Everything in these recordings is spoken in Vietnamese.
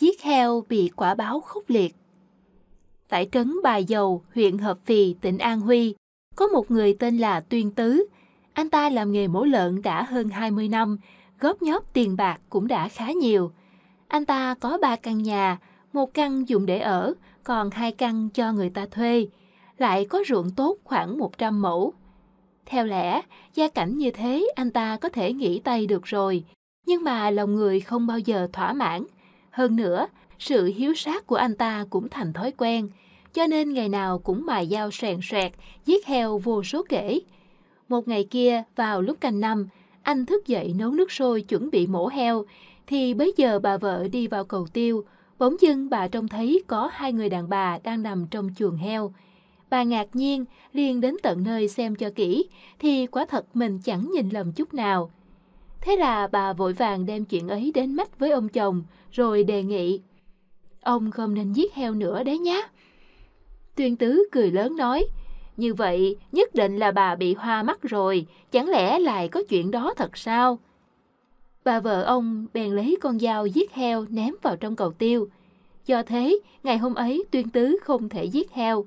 giết heo bị quả báo khốc liệt. Tại trấn Bà Dầu, huyện Hợp Phì, tỉnh An Huy, có một người tên là Tuyên Tứ. Anh ta làm nghề mổ lợn đã hơn 20 năm, góp nhóp tiền bạc cũng đã khá nhiều. Anh ta có ba căn nhà, một căn dùng để ở, còn hai căn cho người ta thuê. Lại có ruộng tốt khoảng 100 mẫu. Theo lẽ, gia cảnh như thế anh ta có thể nghỉ tay được rồi, nhưng mà lòng người không bao giờ thỏa mãn – hơn nữa, sự hiếu sát của anh ta cũng thành thói quen, cho nên ngày nào cũng mài dao soạn soẹt, giết heo vô số kể. Một ngày kia, vào lúc canh năm, anh thức dậy nấu nước sôi chuẩn bị mổ heo, thì bấy giờ bà vợ đi vào cầu tiêu, bỗng dưng bà trông thấy có hai người đàn bà đang nằm trong chuồng heo. Bà ngạc nhiên, liền đến tận nơi xem cho kỹ, thì quả thật mình chẳng nhìn lầm chút nào. Thế là bà vội vàng đem chuyện ấy đến mách với ông chồng, rồi đề nghị. Ông không nên giết heo nữa đấy nhá. Tuyên tứ cười lớn nói, như vậy nhất định là bà bị hoa mắt rồi, chẳng lẽ lại có chuyện đó thật sao? Bà vợ ông bèn lấy con dao giết heo ném vào trong cầu tiêu. Do thế, ngày hôm ấy tuyên tứ không thể giết heo.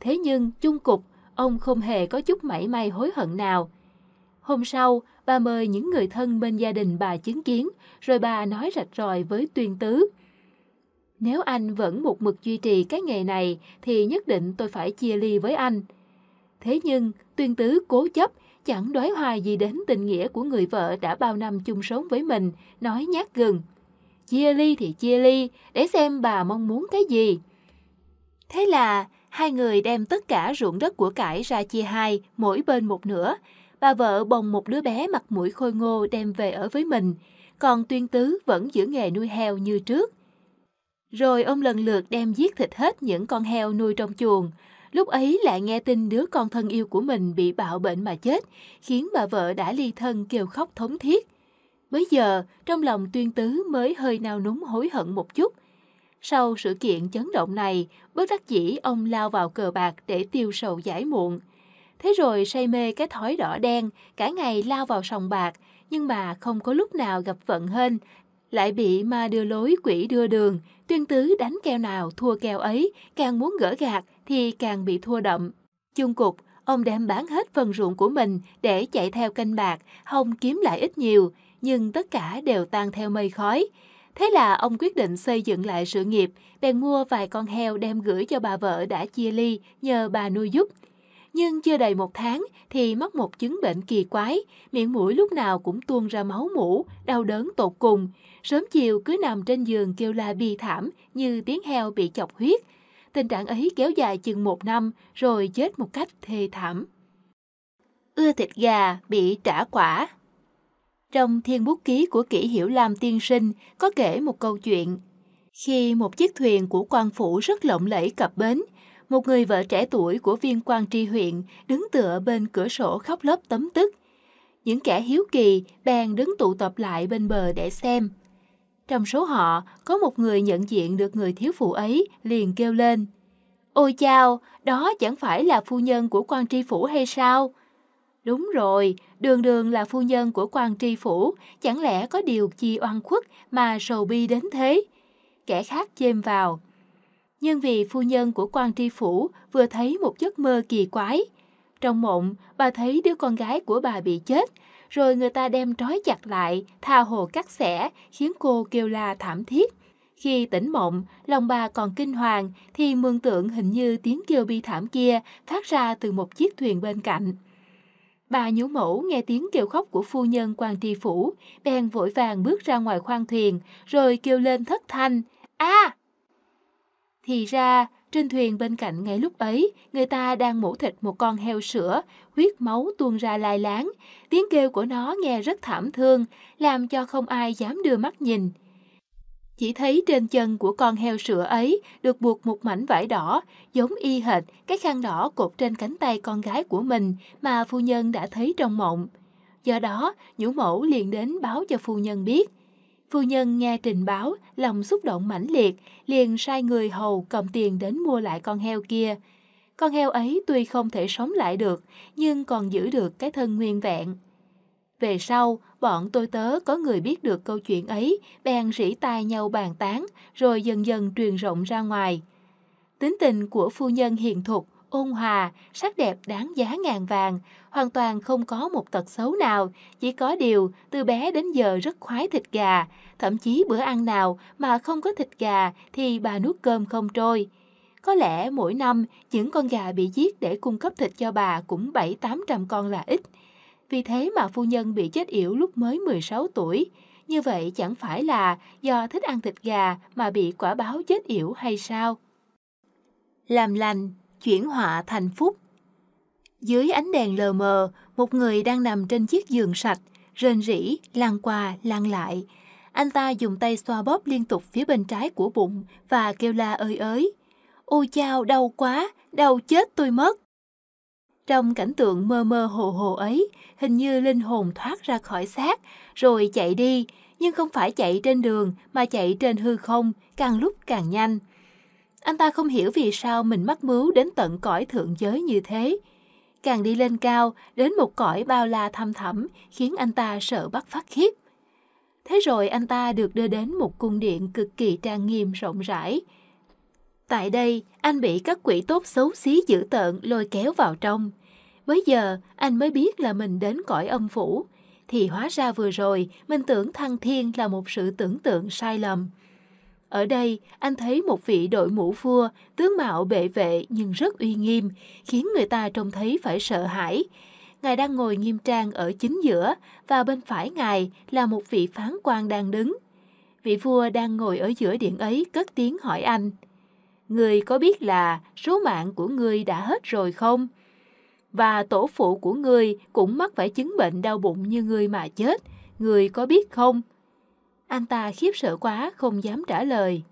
Thế nhưng, chung cục, ông không hề có chút mảy may hối hận nào. Hôm sau, Bà mời những người thân bên gia đình bà chứng kiến, rồi bà nói rạch ròi với tuyên tứ. Nếu anh vẫn một mực duy trì cái nghề này thì nhất định tôi phải chia ly với anh. Thế nhưng, tuyên tứ cố chấp, chẳng đoái hoài gì đến tình nghĩa của người vợ đã bao năm chung sống với mình, nói nhát gừng. Chia ly thì chia ly, để xem bà mong muốn cái gì. Thế là hai người đem tất cả ruộng đất của cải ra chia hai, mỗi bên một nửa, bà vợ bồng một đứa bé mặt mũi khôi ngô đem về ở với mình, còn tuyên tứ vẫn giữ nghề nuôi heo như trước. Rồi ông lần lượt đem giết thịt hết những con heo nuôi trong chuồng. Lúc ấy lại nghe tin đứa con thân yêu của mình bị bạo bệnh mà chết, khiến bà vợ đã ly thân kêu khóc thống thiết. Bây giờ, trong lòng tuyên tứ mới hơi nao núng hối hận một chút. Sau sự kiện chấn động này, bất đắc dĩ ông lao vào cờ bạc để tiêu sầu giải muộn – Thế rồi say mê cái thói đỏ đen, cả ngày lao vào sòng bạc, nhưng mà không có lúc nào gặp vận hên, lại bị ma đưa lối quỷ đưa đường, tuyên tứ đánh keo nào thua keo ấy, càng muốn gỡ gạt thì càng bị thua đậm. Chung cục, ông đem bán hết phần ruộng của mình để chạy theo canh bạc, hòng kiếm lại ít nhiều, nhưng tất cả đều tan theo mây khói. Thế là ông quyết định xây dựng lại sự nghiệp, bèn mua vài con heo đem gửi cho bà vợ đã chia ly nhờ bà nuôi giúp – nhưng chưa đầy một tháng thì mắc một chứng bệnh kỳ quái, miệng mũi lúc nào cũng tuôn ra máu mũ, đau đớn tột cùng. Sớm chiều cứ nằm trên giường kêu la bi thảm như tiếng heo bị chọc huyết. Tình trạng ấy kéo dài chừng một năm rồi chết một cách thê thảm. Ưa thịt gà bị trả quả Trong thiên bút ký của kỷ hiểu lam tiên sinh có kể một câu chuyện khi một chiếc thuyền của quan phủ rất lộng lẫy cập bến, một người vợ trẻ tuổi của viên quan tri huyện đứng tựa bên cửa sổ khóc lóc tấm tức. Những kẻ hiếu kỳ bèn đứng tụ tập lại bên bờ để xem. Trong số họ, có một người nhận diện được người thiếu phụ ấy liền kêu lên. Ôi chao, đó chẳng phải là phu nhân của quan tri phủ hay sao? Đúng rồi, đường đường là phu nhân của quan tri phủ, chẳng lẽ có điều chi oan khuất mà sầu bi đến thế? Kẻ khác chêm vào nhưng vì phu nhân của quan tri phủ vừa thấy một giấc mơ kỳ quái. Trong mộng, bà thấy đứa con gái của bà bị chết, rồi người ta đem trói chặt lại, tha hồ cắt xẻ, khiến cô kêu la thảm thiết. Khi tỉnh mộng, lòng bà còn kinh hoàng thì mường tượng hình như tiếng kêu bi thảm kia phát ra từ một chiếc thuyền bên cạnh. Bà nhũ mẫu nghe tiếng kêu khóc của phu nhân quan tri phủ, bèn vội vàng bước ra ngoài khoang thuyền, rồi kêu lên thất thanh. a à, thì ra, trên thuyền bên cạnh ngay lúc ấy, người ta đang mổ thịt một con heo sữa, huyết máu tuôn ra lai láng. Tiếng kêu của nó nghe rất thảm thương, làm cho không ai dám đưa mắt nhìn. Chỉ thấy trên chân của con heo sữa ấy được buộc một mảnh vải đỏ, giống y hệt cái khăn đỏ cột trên cánh tay con gái của mình mà phu nhân đã thấy trong mộng. Do đó, nhũ mẫu liền đến báo cho phu nhân biết – Phu nhân nghe trình báo, lòng xúc động mãnh liệt, liền sai người hầu cầm tiền đến mua lại con heo kia. Con heo ấy tuy không thể sống lại được, nhưng còn giữ được cái thân nguyên vẹn. Về sau, bọn tôi tớ có người biết được câu chuyện ấy, bèn rỉ tai nhau bàn tán, rồi dần dần truyền rộng ra ngoài. Tính tình của phu nhân hiền thục, ôn hòa, sắc đẹp đáng giá ngàn vàng, hoàn toàn không có một tật xấu nào, chỉ có điều từ bé đến giờ rất khoái thịt gà, thậm chí bữa ăn nào mà không có thịt gà thì bà nuốt cơm không trôi. Có lẽ mỗi năm những con gà bị giết để cung cấp thịt cho bà cũng 7-800 con là ít. Vì thế mà phu nhân bị chết yểu lúc mới 16 tuổi. Như vậy chẳng phải là do thích ăn thịt gà mà bị quả báo chết yểu hay sao? Làm lành chuyển họa thành phúc. Dưới ánh đèn lờ mờ, một người đang nằm trên chiếc giường sạch, rên rỉ, lan qua, lan lại. Anh ta dùng tay xoa bóp liên tục phía bên trái của bụng và kêu la ơi ới. Ôi chao, đau quá, đau chết tôi mất. Trong cảnh tượng mơ mơ hồ hồ ấy, hình như linh hồn thoát ra khỏi xác, rồi chạy đi, nhưng không phải chạy trên đường mà chạy trên hư không, càng lúc càng nhanh. Anh ta không hiểu vì sao mình mắc mưu đến tận cõi thượng giới như thế. Càng đi lên cao, đến một cõi bao la thăm thẳm, khiến anh ta sợ bắt phát khiếp. Thế rồi anh ta được đưa đến một cung điện cực kỳ trang nghiêm rộng rãi. Tại đây, anh bị các quỷ tốt xấu xí dữ tợn lôi kéo vào trong. Bây giờ, anh mới biết là mình đến cõi âm phủ. Thì hóa ra vừa rồi, mình tưởng thăng thiên là một sự tưởng tượng sai lầm. Ở đây, anh thấy một vị đội mũ vua, tướng mạo bệ vệ nhưng rất uy nghiêm, khiến người ta trông thấy phải sợ hãi. Ngài đang ngồi nghiêm trang ở chính giữa và bên phải ngài là một vị phán quan đang đứng. Vị vua đang ngồi ở giữa điện ấy cất tiếng hỏi anh. Người có biết là số mạng của người đã hết rồi không? Và tổ phụ của người cũng mắc phải chứng bệnh đau bụng như người mà chết. người có biết không? Anh ta khiếp sợ quá, không dám trả lời.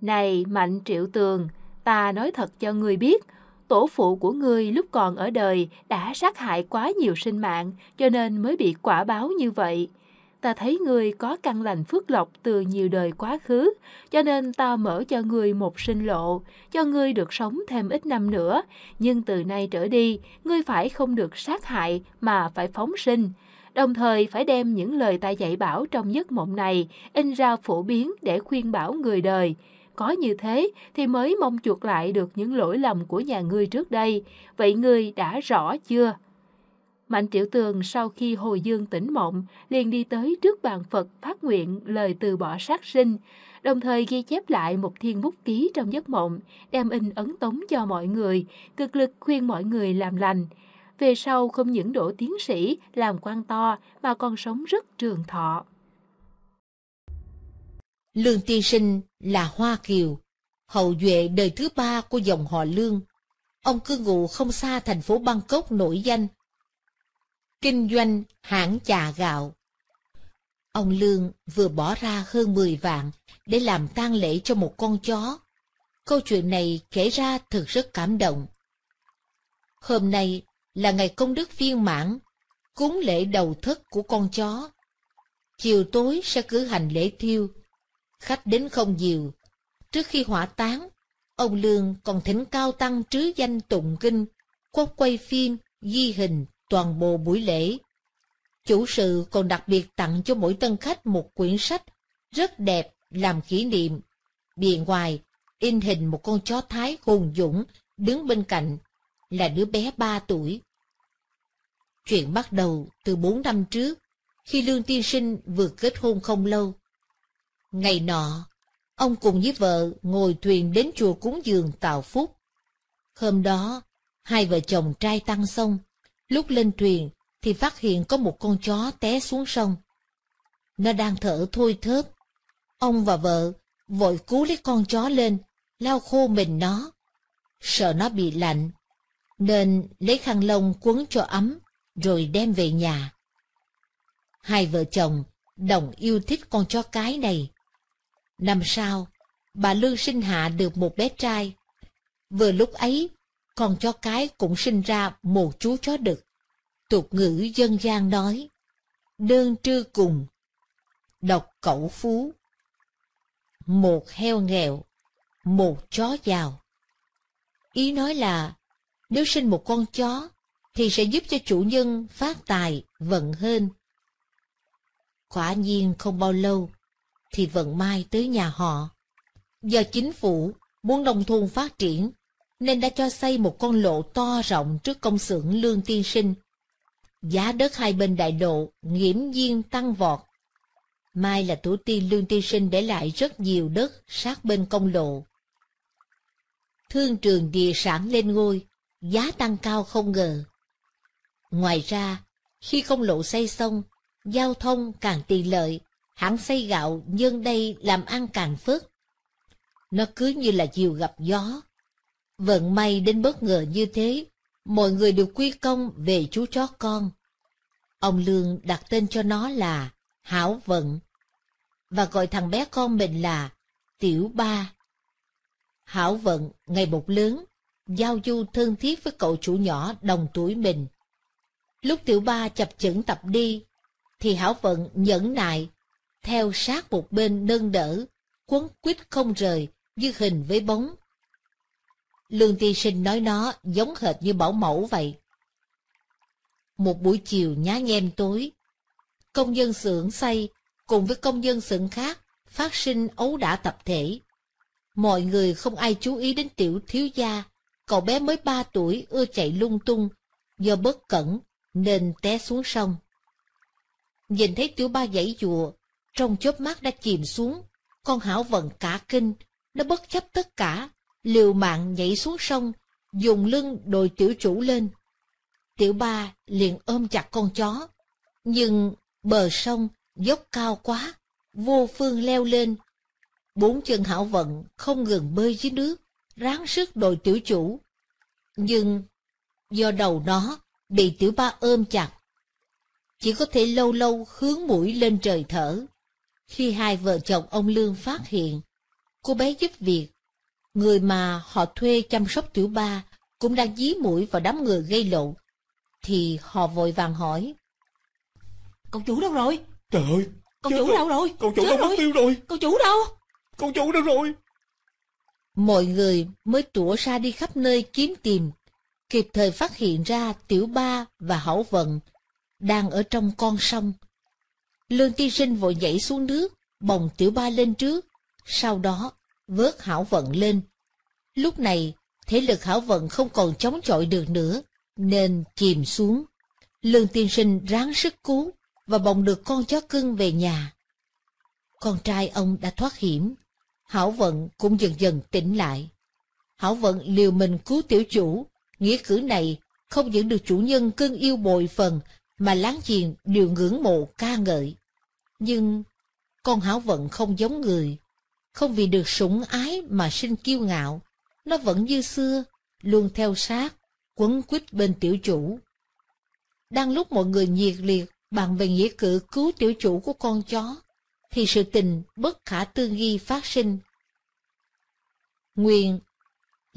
Này Mạnh Triệu Tường, ta nói thật cho người biết, tổ phụ của ngươi lúc còn ở đời đã sát hại quá nhiều sinh mạng, cho nên mới bị quả báo như vậy. Ta thấy người có căn lành phước lộc từ nhiều đời quá khứ, cho nên ta mở cho người một sinh lộ, cho người được sống thêm ít năm nữa. Nhưng từ nay trở đi, ngươi phải không được sát hại mà phải phóng sinh, đồng thời phải đem những lời ta dạy bảo trong giấc mộng này in ra phổ biến để khuyên bảo người đời. Có như thế thì mới mong chuộc lại được những lỗi lầm của nhà ngươi trước đây. Vậy ngươi đã rõ chưa? Mạnh Triệu Tường sau khi hồi dương tỉnh mộng, liền đi tới trước bàn Phật phát nguyện lời từ bỏ sát sinh, đồng thời ghi chép lại một thiên bút ký trong giấc mộng, đem in ấn tống cho mọi người, cực lực khuyên mọi người làm lành, về sau không những đổ tiến sĩ, làm quan to mà còn sống rất trường thọ. Lương Tiên Sinh là Hoa Kiều, hậu duệ đời thứ ba của dòng họ Lương. Ông cư ngụ không xa thành phố Bangkok nổi danh. Kinh doanh hãng trà gạo. Ông Lương vừa bỏ ra hơn 10 vạn để làm tang lễ cho một con chó. Câu chuyện này kể ra thật rất cảm động. Hôm nay là ngày công đức viên mãn, cúng lễ đầu thất của con chó. Chiều tối sẽ cử hành lễ thiêu. Khách đến không nhiều. Trước khi hỏa táng, ông Lương còn thỉnh cao tăng trứ danh tụng kinh, quốc quay phim, ghi hình toàn bộ buổi lễ. Chủ sự còn đặc biệt tặng cho mỗi tân khách một quyển sách rất đẹp làm kỷ niệm. Bìa ngoài, in hình một con chó Thái hùng dũng đứng bên cạnh, là đứa bé ba tuổi. Chuyện bắt đầu từ bốn năm trước, khi Lương Tiên Sinh vừa kết hôn không lâu. Ngày nọ, ông cùng với vợ ngồi thuyền đến chùa cúng dường Tào Phúc. Hôm đó, hai vợ chồng trai tăng sông lúc lên thuyền thì phát hiện có một con chó té xuống sông. Nó đang thở thôi thớp. Ông và vợ vội cứu lấy con chó lên, lau khô mình nó. Sợ nó bị lạnh, nên lấy khăn lông quấn cho ấm, rồi đem về nhà. Hai vợ chồng đồng yêu thích con chó cái này. Năm sau, bà Lương sinh hạ được một bé trai. Vừa lúc ấy, con chó cái cũng sinh ra một chú chó đực. Tục ngữ dân gian nói, đơn trư cùng, độc cẩu phú. Một heo nghèo, một chó giàu. Ý nói là, nếu sinh một con chó, thì sẽ giúp cho chủ nhân phát tài, vận hên. Quả nhiên không bao lâu, thì vận may tới nhà họ. Do chính phủ muốn nông thôn phát triển, nên đã cho xây một con lộ to rộng trước công xưởng Lương Tiên Sinh. Giá đất hai bên đại lộ nghiễm nhiên tăng vọt. Mai là thủ tiên Lương Tiên Sinh để lại rất nhiều đất sát bên công lộ. Thương trường địa sản lên ngôi, giá tăng cao không ngờ. Ngoài ra, khi công lộ xây xong, giao thông càng tiện lợi, hãng xây gạo nhân đây làm ăn càng phước. Nó cứ như là chiều gặp gió. Vận may đến bất ngờ như thế, mọi người đều quy công về chú chó con. Ông Lương đặt tên cho nó là Hảo Vận, và gọi thằng bé con mình là Tiểu Ba. Hảo Vận ngày một lớn, giao du thân thiết với cậu chủ nhỏ đồng tuổi mình. Lúc tiểu ba chập chững tập đi, thì hảo vận nhẫn nại, theo sát một bên nâng đỡ, quấn quýt không rời, như hình với bóng. Lương Ti Sinh nói nó giống hệt như bảo mẫu vậy. Một buổi chiều nhá nhem tối, công dân xưởng xây cùng với công dân xưởng khác phát sinh ấu đả tập thể. Mọi người không ai chú ý đến tiểu thiếu gia, cậu bé mới ba tuổi ưa chạy lung tung, do bất cẩn nên té xuống sông. Nhìn thấy tiểu ba dãy dùa, trong chớp mắt đã chìm xuống, con hảo vận cả kinh, nó bất chấp tất cả, liều mạng nhảy xuống sông, dùng lưng đồi tiểu chủ lên. Tiểu ba liền ôm chặt con chó, nhưng bờ sông dốc cao quá, vô phương leo lên. Bốn chân hảo vận không ngừng bơi dưới nước, ráng sức đồi tiểu chủ. Nhưng do đầu nó bị tiểu ba ôm chặt. Chỉ có thể lâu lâu hướng mũi lên trời thở. Khi hai vợ chồng ông Lương phát hiện, cô bé giúp việc, người mà họ thuê chăm sóc tiểu ba cũng đang dí mũi vào đám người gây lộn, thì họ vội vàng hỏi. Cậu chủ đâu rồi? Trời ơi! Cậu chủ đâu rồi? Cậu chủ đâu mất tiêu rồi? Cậu chủ đâu? Cậu chủ đâu rồi? Mọi người mới tủa ra đi khắp nơi kiếm tìm kịp thời phát hiện ra Tiểu Ba và Hảo Vận đang ở trong con sông. Lương Tiên Sinh vội nhảy xuống nước, bồng Tiểu Ba lên trước, sau đó vớt Hảo Vận lên. Lúc này, thể lực Hảo Vận không còn chống chọi được nữa, nên chìm xuống. Lương Tiên Sinh ráng sức cứu và bồng được con chó cưng về nhà. Con trai ông đã thoát hiểm, Hảo Vận cũng dần dần tỉnh lại. Hảo Vận liều mình cứu tiểu chủ Nghĩa cử này không những được chủ nhân cưng yêu bồi phần, mà láng giềng đều ngưỡng mộ ca ngợi. Nhưng con hảo vận không giống người, không vì được sủng ái mà sinh kiêu ngạo, nó vẫn như xưa, luôn theo sát, quấn quýt bên tiểu chủ. Đang lúc mọi người nhiệt liệt bàn về nghĩa cử cứu tiểu chủ của con chó, thì sự tình bất khả tư nghi phát sinh. Nguyên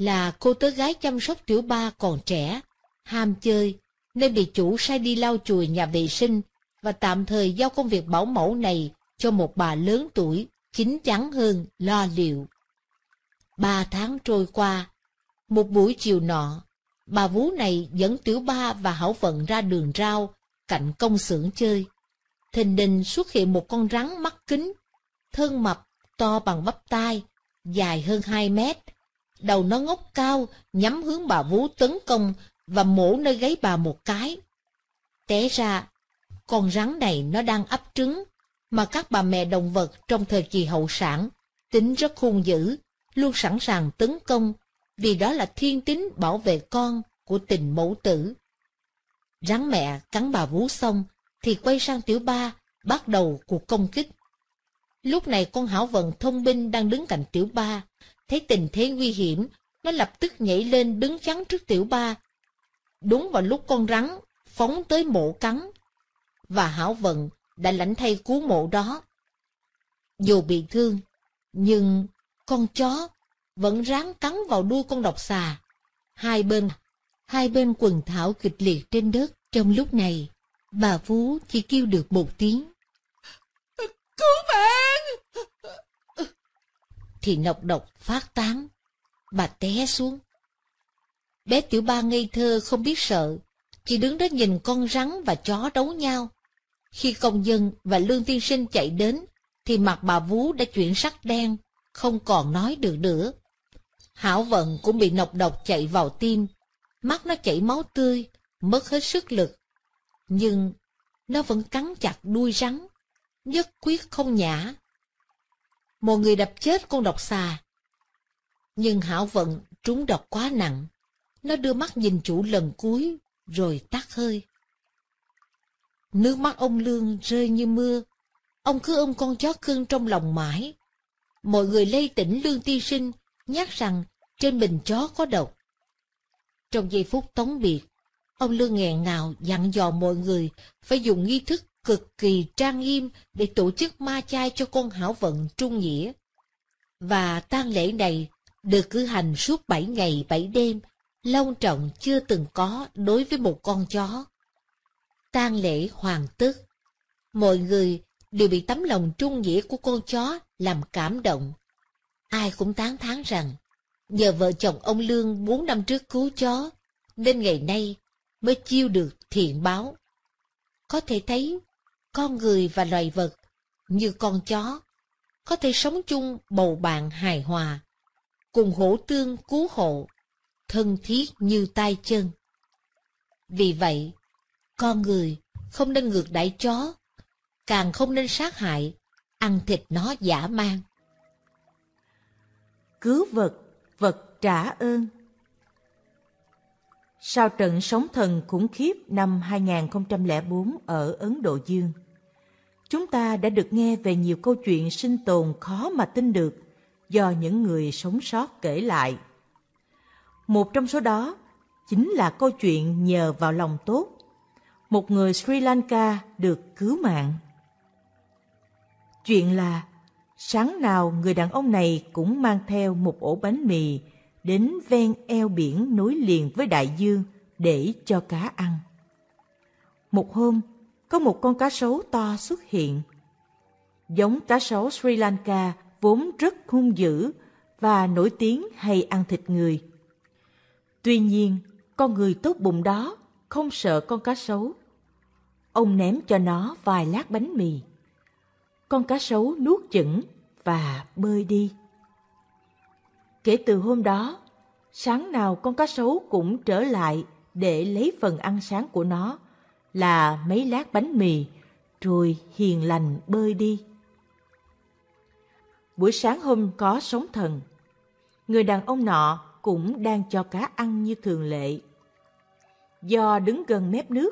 là cô tớ gái chăm sóc tiểu ba còn trẻ, ham chơi, nên bị chủ sai đi lau chùi nhà vệ sinh và tạm thời giao công việc bảo mẫu này cho một bà lớn tuổi, chín chắn hơn, lo liệu. Ba tháng trôi qua, một buổi chiều nọ, bà vú này dẫn tiểu ba và hảo vận ra đường rau, cạnh công xưởng chơi. Thình đình xuất hiện một con rắn mắt kính, thân mập, to bằng bắp tai, dài hơn hai mét, đầu nó ngóc cao, nhắm hướng bà Vú tấn công và mổ nơi gáy bà một cái. Té ra, con rắn này nó đang ấp trứng, mà các bà mẹ động vật trong thời kỳ hậu sản, tính rất khôn dữ, luôn sẵn sàng tấn công, vì đó là thiên tính bảo vệ con của tình mẫu tử. Rắn mẹ cắn bà Vú xong, thì quay sang tiểu ba, bắt đầu cuộc công kích. Lúc này con Hảo Vận thông minh đang đứng cạnh tiểu ba, Thấy tình thế nguy hiểm, nó lập tức nhảy lên đứng chắn trước tiểu ba. Đúng vào lúc con rắn phóng tới mộ cắn, và Hảo Vận đã lãnh thay cứu mộ đó. Dù bị thương, nhưng con chó vẫn ráng cắn vào đuôi con độc xà. Hai bên, hai bên quần thảo kịch liệt trên đất. Trong lúc này, bà Phú chỉ kêu được một tiếng. Cứu mạng! thì nọc độc phát tán. Bà té xuống. Bé tiểu ba ngây thơ không biết sợ, chỉ đứng đó nhìn con rắn và chó đấu nhau. Khi công dân và lương tiên sinh chạy đến, thì mặt bà vú đã chuyển sắc đen, không còn nói được nữa. Hảo vận cũng bị nọc độc chạy vào tim, mắt nó chảy máu tươi, mất hết sức lực. Nhưng nó vẫn cắn chặt đuôi rắn, nhất quyết không nhả một người đập chết con độc xà. Nhưng hảo vận trúng độc quá nặng, nó đưa mắt nhìn chủ lần cuối rồi tắt hơi. Nước mắt ông Lương rơi như mưa, ông cứ ôm con chó cưng trong lòng mãi. Mọi người lây tỉnh Lương Ti Sinh nhắc rằng trên bình chó có độc. Trong giây phút tống biệt, ông Lương nghẹn ngào dặn dò mọi người phải dùng nghi thức cực kỳ trang nghiêm để tổ chức ma chay cho con hảo vận trung nghĩa. Và tang lễ này được cử hành suốt bảy ngày bảy đêm, long trọng chưa từng có đối với một con chó. Tang lễ hoàn tất mọi người đều bị tấm lòng trung nghĩa của con chó làm cảm động. Ai cũng tán thán rằng, nhờ vợ chồng ông Lương bốn năm trước cứu chó, nên ngày nay mới chiêu được thiện báo. Có thể thấy, con người và loài vật, như con chó, có thể sống chung bầu bạn hài hòa, cùng hỗ tương cứu hộ, thân thiết như tay chân. Vì vậy, con người không nên ngược đãi chó, càng không nên sát hại, ăn thịt nó giả mang Cứu vật, vật trả ơn sau trận sóng thần khủng khiếp năm 2004 ở Ấn Độ Dương. Chúng ta đã được nghe về nhiều câu chuyện sinh tồn khó mà tin được do những người sống sót kể lại. Một trong số đó chính là câu chuyện nhờ vào lòng tốt. Một người Sri Lanka được cứu mạng. Chuyện là sáng nào người đàn ông này cũng mang theo một ổ bánh mì đến ven eo biển nối liền với đại dương để cho cá ăn. Một hôm, có một con cá sấu to xuất hiện. Giống cá sấu Sri Lanka vốn rất hung dữ và nổi tiếng hay ăn thịt người. Tuy nhiên, con người tốt bụng đó không sợ con cá sấu. Ông ném cho nó vài lát bánh mì. Con cá sấu nuốt chửng và bơi đi. Kể từ hôm đó, sáng nào con cá sấu cũng trở lại để lấy phần ăn sáng của nó là mấy lát bánh mì, rồi hiền lành bơi đi. Buổi sáng hôm có sóng thần, người đàn ông nọ cũng đang cho cá ăn như thường lệ. Do đứng gần mép nước,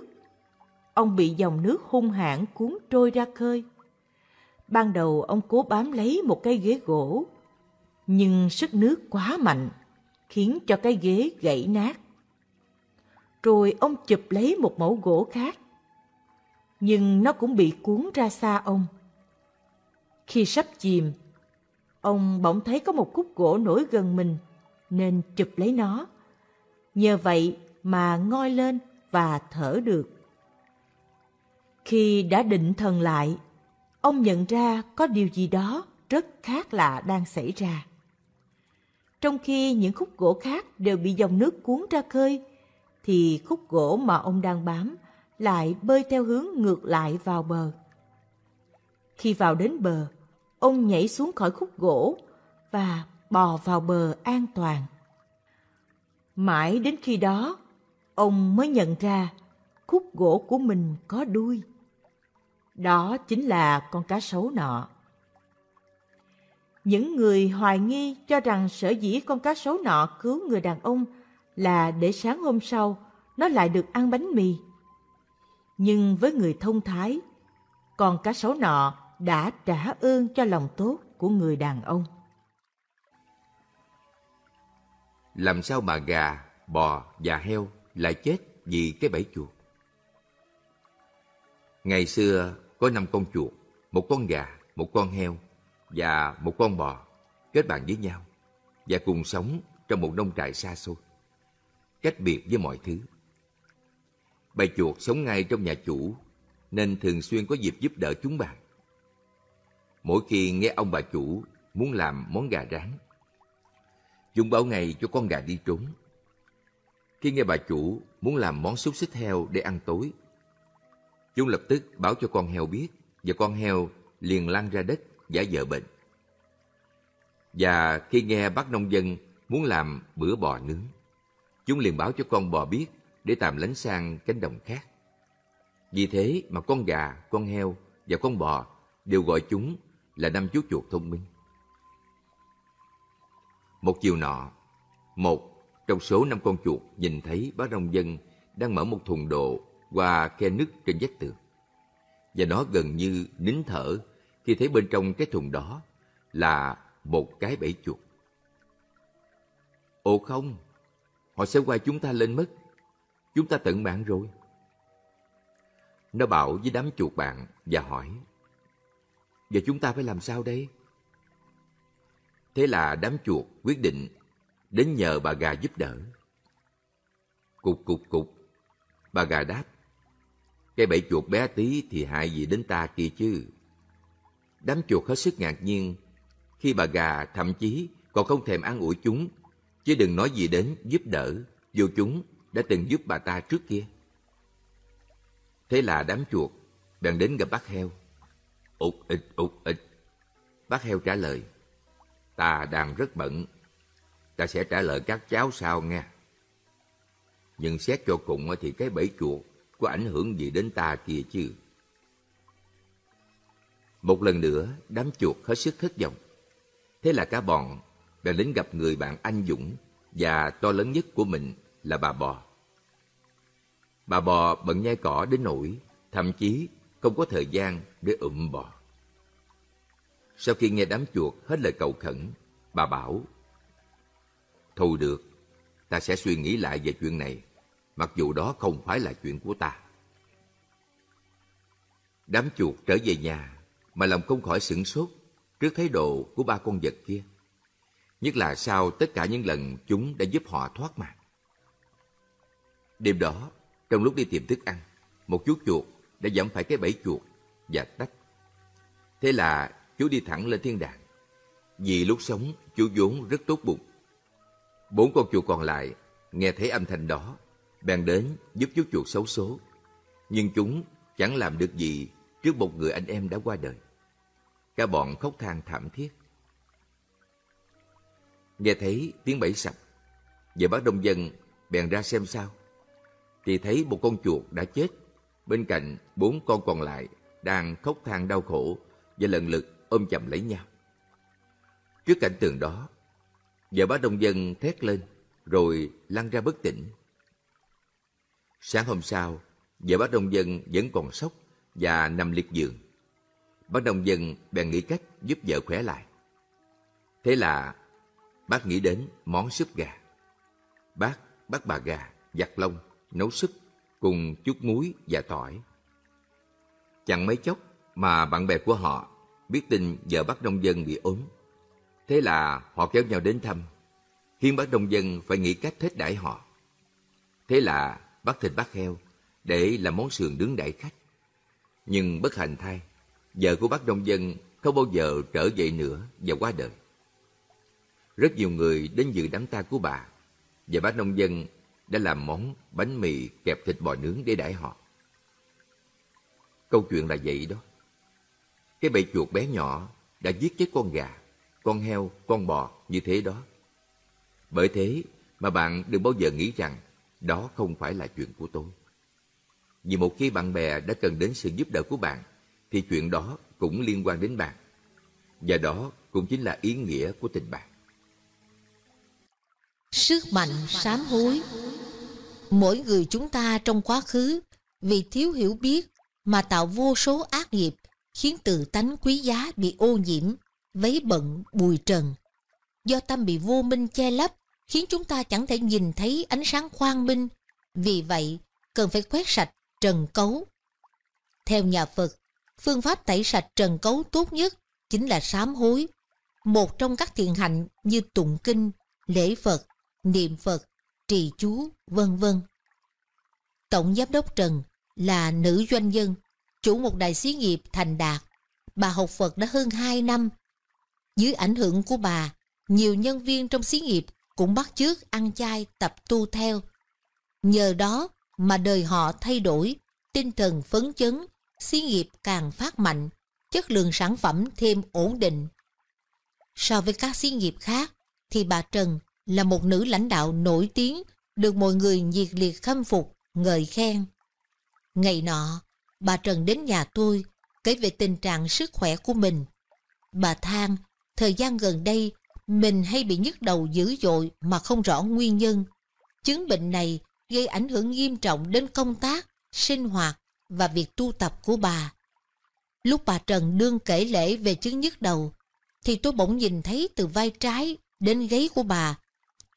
ông bị dòng nước hung hãn cuốn trôi ra khơi. Ban đầu ông cố bám lấy một cái ghế gỗ nhưng sức nước quá mạnh, khiến cho cái ghế gãy nát. Rồi ông chụp lấy một mẫu gỗ khác, nhưng nó cũng bị cuốn ra xa ông. Khi sắp chìm, ông bỗng thấy có một khúc gỗ nổi gần mình, nên chụp lấy nó. Nhờ vậy mà ngoi lên và thở được. Khi đã định thần lại, ông nhận ra có điều gì đó rất khác lạ đang xảy ra trong khi những khúc gỗ khác đều bị dòng nước cuốn ra khơi, thì khúc gỗ mà ông đang bám lại bơi theo hướng ngược lại vào bờ. Khi vào đến bờ, ông nhảy xuống khỏi khúc gỗ và bò vào bờ an toàn. Mãi đến khi đó, ông mới nhận ra khúc gỗ của mình có đuôi. Đó chính là con cá sấu nọ. Những người hoài nghi cho rằng sở dĩ con cá sấu nọ cứu người đàn ông là để sáng hôm sau nó lại được ăn bánh mì. Nhưng với người thông thái, con cá sấu nọ đã trả ơn cho lòng tốt của người đàn ông. Làm sao mà gà, bò và heo lại chết vì cái bẫy chuột? Ngày xưa có năm con chuột, một con gà, một con heo và một con bò kết bạn với nhau và cùng sống trong một nông trại xa xôi, cách biệt với mọi thứ. Bầy chuột sống ngay trong nhà chủ nên thường xuyên có dịp giúp đỡ chúng bạn. Mỗi khi nghe ông bà chủ muốn làm món gà rán, chúng báo ngay cho con gà đi trốn. Khi nghe bà chủ muốn làm món xúc xích heo để ăn tối, chúng lập tức báo cho con heo biết và con heo liền lăn ra đất giả vờ bệnh. Và khi nghe bác nông dân muốn làm bữa bò nướng, chúng liền báo cho con bò biết để tạm lánh sang cánh đồng khác. Vì thế mà con gà, con heo và con bò đều gọi chúng là năm chú chuột thông minh. Một chiều nọ, một trong số năm con chuột nhìn thấy bác nông dân đang mở một thùng đồ qua khe nứt trên vách tường. Và nó gần như nín thở khi thấy bên trong cái thùng đó là một cái bẫy chuột. Ồ không, họ sẽ quay chúng ta lên mất. Chúng ta tận mạng rồi. Nó bảo với đám chuột bạn và hỏi, Giờ chúng ta phải làm sao đây? Thế là đám chuột quyết định đến nhờ bà gà giúp đỡ. Cục cục cục, bà gà đáp, Cái bẫy chuột bé tí thì hại gì đến ta kia chứ. Đám chuột hết sức ngạc nhiên khi bà gà thậm chí còn không thèm an ủi chúng, chứ đừng nói gì đến giúp đỡ, dù chúng đã từng giúp bà ta trước kia. Thế là đám chuột bèn đến gặp bác heo. ụt ịch, ụt ịch. Bác heo trả lời, ta đang rất bận, ta sẽ trả lời các cháu sau nghe. Nhưng xét cho cùng thì cái bẫy chuột có ảnh hưởng gì đến ta kia chứ? Một lần nữa, đám chuột hết sức thất vọng. Thế là cả bọn đã đến gặp người bạn anh dũng và to lớn nhất của mình là bà bò. Bà bò bận nhai cỏ đến nỗi thậm chí không có thời gian để ụm bò. Sau khi nghe đám chuột hết lời cầu khẩn, bà bảo Thôi được, ta sẽ suy nghĩ lại về chuyện này, mặc dù đó không phải là chuyện của ta. Đám chuột trở về nhà mà lòng không khỏi sửng sốt trước thái độ của ba con vật kia. Nhất là sau tất cả những lần chúng đã giúp họ thoát mạng. Đêm đó, trong lúc đi tìm thức ăn, một chú chuột đã giảm phải cái bẫy chuột và tách. Thế là chú đi thẳng lên thiên đàng. Vì lúc sống, chú vốn rất tốt bụng. Bốn con chuột còn lại nghe thấy âm thanh đó, bèn đến giúp chú chuột xấu số. Nhưng chúng chẳng làm được gì trước một người anh em đã qua đời. Cả bọn khóc than thảm thiết. Nghe thấy tiếng bẫy sập, và bác đông dân bèn ra xem sao. Thì thấy một con chuột đã chết, bên cạnh bốn con còn lại đang khóc than đau khổ và lần lượt ôm chầm lấy nhau. Trước cảnh tượng đó, vợ bác đông dân thét lên rồi lăn ra bất tỉnh. Sáng hôm sau, vợ bác đông dân vẫn còn sốc và nằm liệt giường. Bác nông dân bèn nghĩ cách giúp vợ khỏe lại. Thế là bác nghĩ đến món súp gà. Bác bắt bà gà, giặt lông, nấu súp cùng chút muối và tỏi. Chẳng mấy chốc mà bạn bè của họ biết tin vợ bác nông dân bị ốm. Thế là họ kéo nhau đến thăm, khiến bác nông dân phải nghĩ cách hết đãi họ. Thế là bác thịt bác heo để làm món sườn đứng đãi khách. Nhưng bất hạnh thay, vợ của bác nông dân không bao giờ trở về nữa và qua đời. Rất nhiều người đến dự đám tang của bà và bác nông dân đã làm món bánh mì kẹp thịt bò nướng để đãi họ. Câu chuyện là vậy đó. Cái bầy chuột bé nhỏ đã giết chết con gà, con heo, con bò như thế đó. Bởi thế mà bạn đừng bao giờ nghĩ rằng đó không phải là chuyện của tôi. Vì một khi bạn bè đã cần đến sự giúp đỡ của bạn thì chuyện đó cũng liên quan đến bạn. Và đó cũng chính là ý nghĩa của tình bạn. Sức mạnh sám hối Mỗi người chúng ta trong quá khứ vì thiếu hiểu biết mà tạo vô số ác nghiệp khiến tự tánh quý giá bị ô nhiễm, vấy bận, bùi trần. Do tâm bị vô minh che lấp khiến chúng ta chẳng thể nhìn thấy ánh sáng khoan minh. Vì vậy, cần phải quét sạch trần cấu. Theo nhà Phật, phương pháp tẩy sạch trần cấu tốt nhất chính là sám hối, một trong các thiện hạnh như tụng kinh, lễ Phật, niệm Phật, trì chú, vân vân. Tổng giám đốc Trần là nữ doanh nhân, chủ một đại xí nghiệp thành đạt. Bà học Phật đã hơn 2 năm. Dưới ảnh hưởng của bà, nhiều nhân viên trong xí nghiệp cũng bắt chước ăn chay tập tu theo. Nhờ đó mà đời họ thay đổi, tinh thần phấn chấn, xí nghiệp càng phát mạnh, chất lượng sản phẩm thêm ổn định. So với các xí nghiệp khác, thì bà Trần là một nữ lãnh đạo nổi tiếng được mọi người nhiệt liệt khâm phục, ngợi khen. Ngày nọ, bà Trần đến nhà tôi kể về tình trạng sức khỏe của mình. Bà than, thời gian gần đây mình hay bị nhức đầu dữ dội mà không rõ nguyên nhân. Chứng bệnh này gây ảnh hưởng nghiêm trọng đến công tác, sinh hoạt và việc tu tập của bà. Lúc bà Trần đương kể lễ về chứng nhức đầu, thì tôi bỗng nhìn thấy từ vai trái đến gáy của bà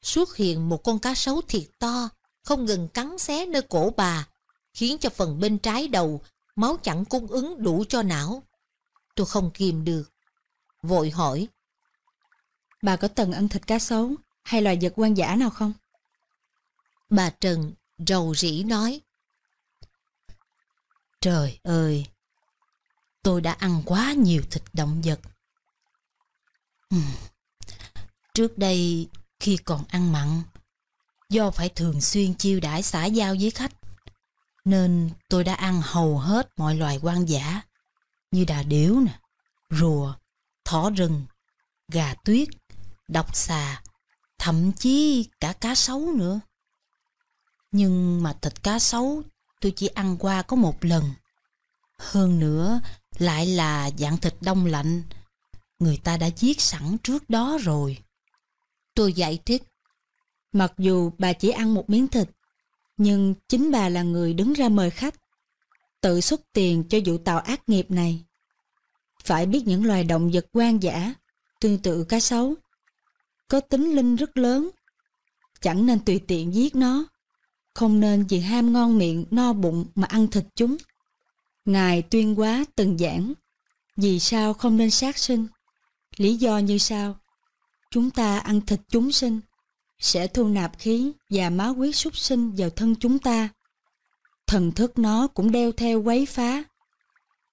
xuất hiện một con cá sấu thiệt to không ngừng cắn xé nơi cổ bà, khiến cho phần bên trái đầu máu chẳng cung ứng đủ cho não. Tôi không kìm được. Vội hỏi. Bà có từng ăn thịt cá sấu hay loài vật quan giả nào không? Bà Trần rầu rĩ nói. Trời ơi! Tôi đã ăn quá nhiều thịt động vật. Trước đây, khi còn ăn mặn, do phải thường xuyên chiêu đãi xã giao với khách, nên tôi đã ăn hầu hết mọi loài quan giả, như đà điểu, nè, rùa, thỏ rừng, gà tuyết, độc xà, thậm chí cả cá sấu nữa. Nhưng mà thịt cá sấu tôi chỉ ăn qua có một lần. Hơn nữa, lại là dạng thịt đông lạnh, người ta đã giết sẵn trước đó rồi. Tôi giải thích, mặc dù bà chỉ ăn một miếng thịt, nhưng chính bà là người đứng ra mời khách, tự xuất tiền cho vụ tàu ác nghiệp này. Phải biết những loài động vật quan giả tương tự cá sấu, có tính linh rất lớn, chẳng nên tùy tiện giết nó không nên vì ham ngon miệng no bụng mà ăn thịt chúng. Ngài tuyên quá từng giảng, vì sao không nên sát sinh? Lý do như sau, chúng ta ăn thịt chúng sinh, sẽ thu nạp khí và máu huyết súc sinh vào thân chúng ta. Thần thức nó cũng đeo theo quấy phá.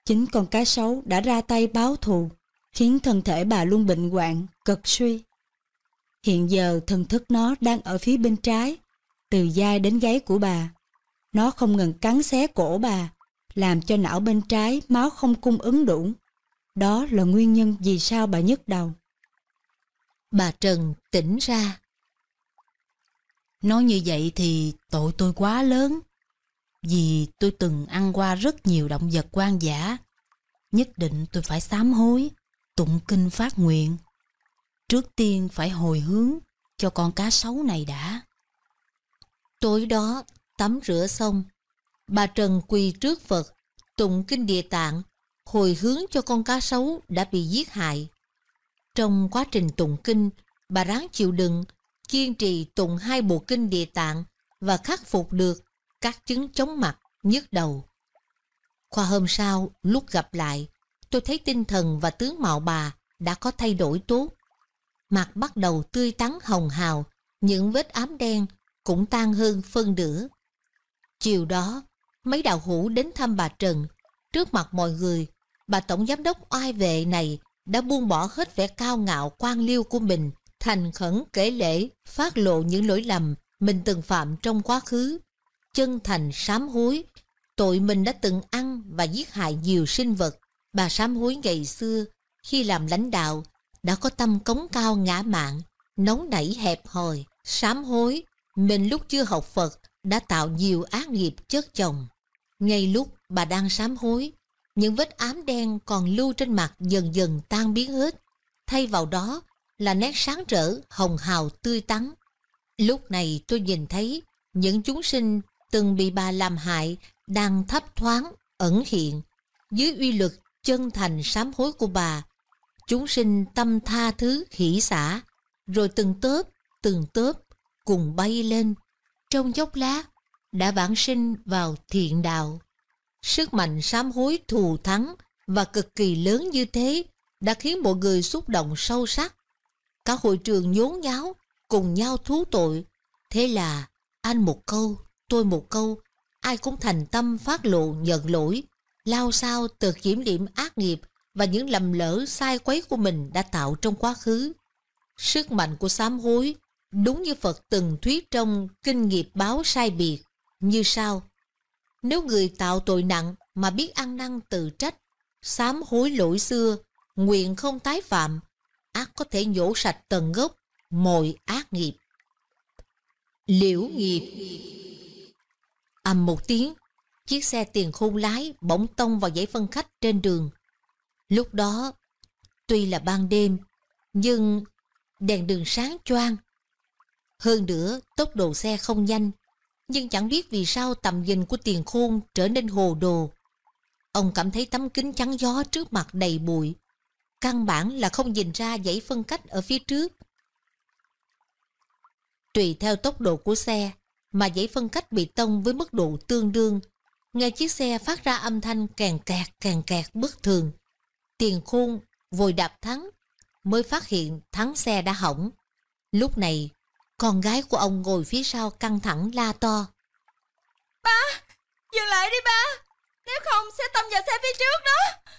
Chính con cá sấu đã ra tay báo thù, khiến thân thể bà luôn bệnh hoạn, cực suy. Hiện giờ thần thức nó đang ở phía bên trái, từ da đến gáy của bà. Nó không ngừng cắn xé cổ bà, làm cho não bên trái máu không cung ứng đủ. Đó là nguyên nhân vì sao bà nhức đầu. Bà Trần tỉnh ra. Nói như vậy thì tội tôi quá lớn, vì tôi từng ăn qua rất nhiều động vật quan giả. Nhất định tôi phải sám hối, tụng kinh phát nguyện. Trước tiên phải hồi hướng cho con cá sấu này đã. Tối đó, tắm rửa xong, bà Trần quỳ trước Phật, tụng kinh địa tạng, hồi hướng cho con cá sấu đã bị giết hại. Trong quá trình tụng kinh, bà ráng chịu đựng, kiên trì tụng hai bộ kinh địa tạng và khắc phục được các chứng chóng mặt, nhức đầu. qua hôm sau, lúc gặp lại, tôi thấy tinh thần và tướng mạo bà đã có thay đổi tốt. Mặt bắt đầu tươi tắn hồng hào, những vết ám đen cũng tan hơn phân nửa. Chiều đó, mấy đạo hữu đến thăm bà Trần. Trước mặt mọi người, bà Tổng Giám đốc oai vệ này đã buông bỏ hết vẻ cao ngạo quan liêu của mình, thành khẩn kể lễ, phát lộ những lỗi lầm mình từng phạm trong quá khứ, chân thành sám hối, tội mình đã từng ăn và giết hại nhiều sinh vật. Bà sám hối ngày xưa, khi làm lãnh đạo, đã có tâm cống cao ngã mạng, nóng nảy hẹp hòi, sám hối mình lúc chưa học Phật đã tạo nhiều ác nghiệp chất chồng. Ngay lúc bà đang sám hối, những vết ám đen còn lưu trên mặt dần dần tan biến hết. Thay vào đó là nét sáng rỡ, hồng hào tươi tắn. Lúc này tôi nhìn thấy những chúng sinh từng bị bà làm hại đang thấp thoáng, ẩn hiện. Dưới uy lực chân thành sám hối của bà, chúng sinh tâm tha thứ hỷ xả, rồi từng tớp, từng tớp cùng bay lên trong chốc lát đã vãng sinh vào thiện đạo sức mạnh sám hối thù thắng và cực kỳ lớn như thế đã khiến mọi người xúc động sâu sắc cả hội trường nhốn nháo cùng nhau thú tội thế là anh một câu tôi một câu ai cũng thành tâm phát lộ nhận lỗi lao sao từ kiểm điểm ác nghiệp và những lầm lỡ sai quấy của mình đã tạo trong quá khứ sức mạnh của sám hối Đúng như Phật từng thuyết trong kinh nghiệp báo sai biệt, như sau. Nếu người tạo tội nặng mà biết ăn năn tự trách, sám hối lỗi xưa, nguyện không tái phạm, ác có thể nhổ sạch tận gốc, mọi ác nghiệp. Liễu nghiệp ầm một tiếng, chiếc xe tiền khôn lái bỗng tông vào giấy phân khách trên đường. Lúc đó, tuy là ban đêm, nhưng đèn đường sáng choang, hơn nữa, tốc độ xe không nhanh, nhưng chẳng biết vì sao tầm nhìn của tiền khôn trở nên hồ đồ. Ông cảm thấy tấm kính chắn gió trước mặt đầy bụi. Căn bản là không nhìn ra dãy phân cách ở phía trước. Tùy theo tốc độ của xe, mà dãy phân cách bị tông với mức độ tương đương. Nghe chiếc xe phát ra âm thanh càng kẹt càng kẹt bất thường. Tiền khôn vội đạp thắng, mới phát hiện thắng xe đã hỏng. Lúc này con gái của ông ngồi phía sau căng thẳng la to. Ba, dừng lại đi ba, nếu không sẽ tông vào xe phía trước đó.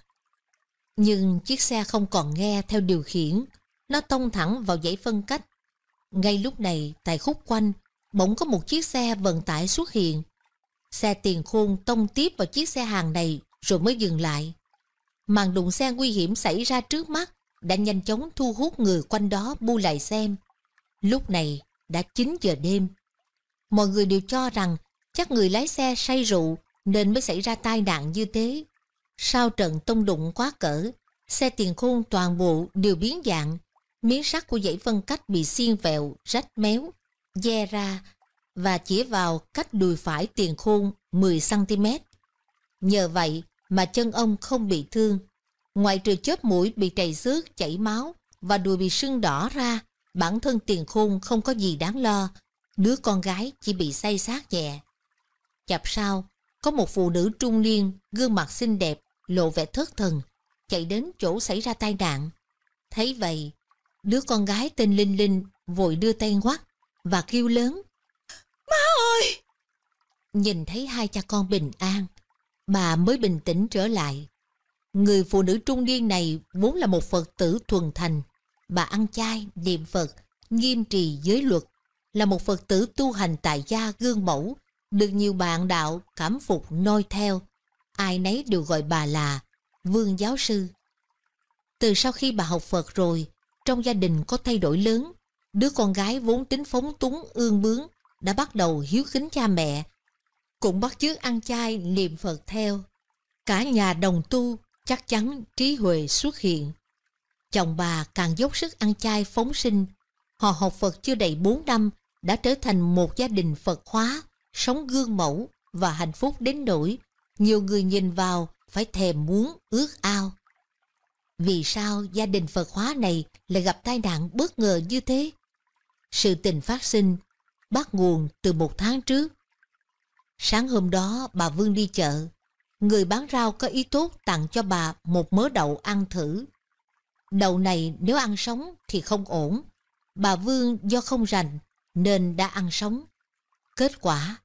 Nhưng chiếc xe không còn nghe theo điều khiển, nó tông thẳng vào dãy phân cách. Ngay lúc này, tại khúc quanh, bỗng có một chiếc xe vận tải xuất hiện. Xe tiền khôn tông tiếp vào chiếc xe hàng này rồi mới dừng lại. Màn đụng xe nguy hiểm xảy ra trước mắt đã nhanh chóng thu hút người quanh đó bu lại xem. Lúc này, đã 9 giờ đêm. Mọi người đều cho rằng chắc người lái xe say rượu nên mới xảy ra tai nạn như thế. Sau trận tông đụng quá cỡ, xe tiền khôn toàn bộ đều biến dạng. Miếng sắt của dãy phân cách bị xiên vẹo, rách méo, dè ra và chỉ vào cách đùi phải tiền khôn 10cm. Nhờ vậy mà chân ông không bị thương. Ngoài trừ chớp mũi bị trầy xước, chảy máu và đùi bị sưng đỏ ra, Bản thân tiền khôn không có gì đáng lo, đứa con gái chỉ bị say sát nhẹ. Chập sau, có một phụ nữ trung niên, gương mặt xinh đẹp, lộ vẻ thất thần, chạy đến chỗ xảy ra tai nạn. Thấy vậy, đứa con gái tên Linh Linh vội đưa tay quát và kêu lớn. Má ơi! Nhìn thấy hai cha con bình an, bà mới bình tĩnh trở lại. Người phụ nữ trung niên này vốn là một Phật tử thuần thành, bà ăn chay, niệm Phật, nghiêm trì giới luật, là một Phật tử tu hành tại gia gương mẫu, được nhiều bạn đạo cảm phục noi theo. Ai nấy đều gọi bà là Vương Giáo Sư. Từ sau khi bà học Phật rồi, trong gia đình có thay đổi lớn. Đứa con gái vốn tính phóng túng ương bướng đã bắt đầu hiếu kính cha mẹ, cũng bắt chước ăn chay niệm Phật theo. Cả nhà đồng tu chắc chắn trí huệ xuất hiện. Chồng bà càng dốc sức ăn chay phóng sinh. Họ học Phật chưa đầy 4 năm đã trở thành một gia đình Phật hóa, sống gương mẫu và hạnh phúc đến nỗi nhiều người nhìn vào phải thèm muốn ước ao. Vì sao gia đình Phật hóa này lại gặp tai nạn bất ngờ như thế? Sự tình phát sinh bắt nguồn từ một tháng trước. Sáng hôm đó bà Vương đi chợ, người bán rau có ý tốt tặng cho bà một mớ đậu ăn thử đầu này nếu ăn sống thì không ổn. Bà Vương do không rành nên đã ăn sống. Kết quả,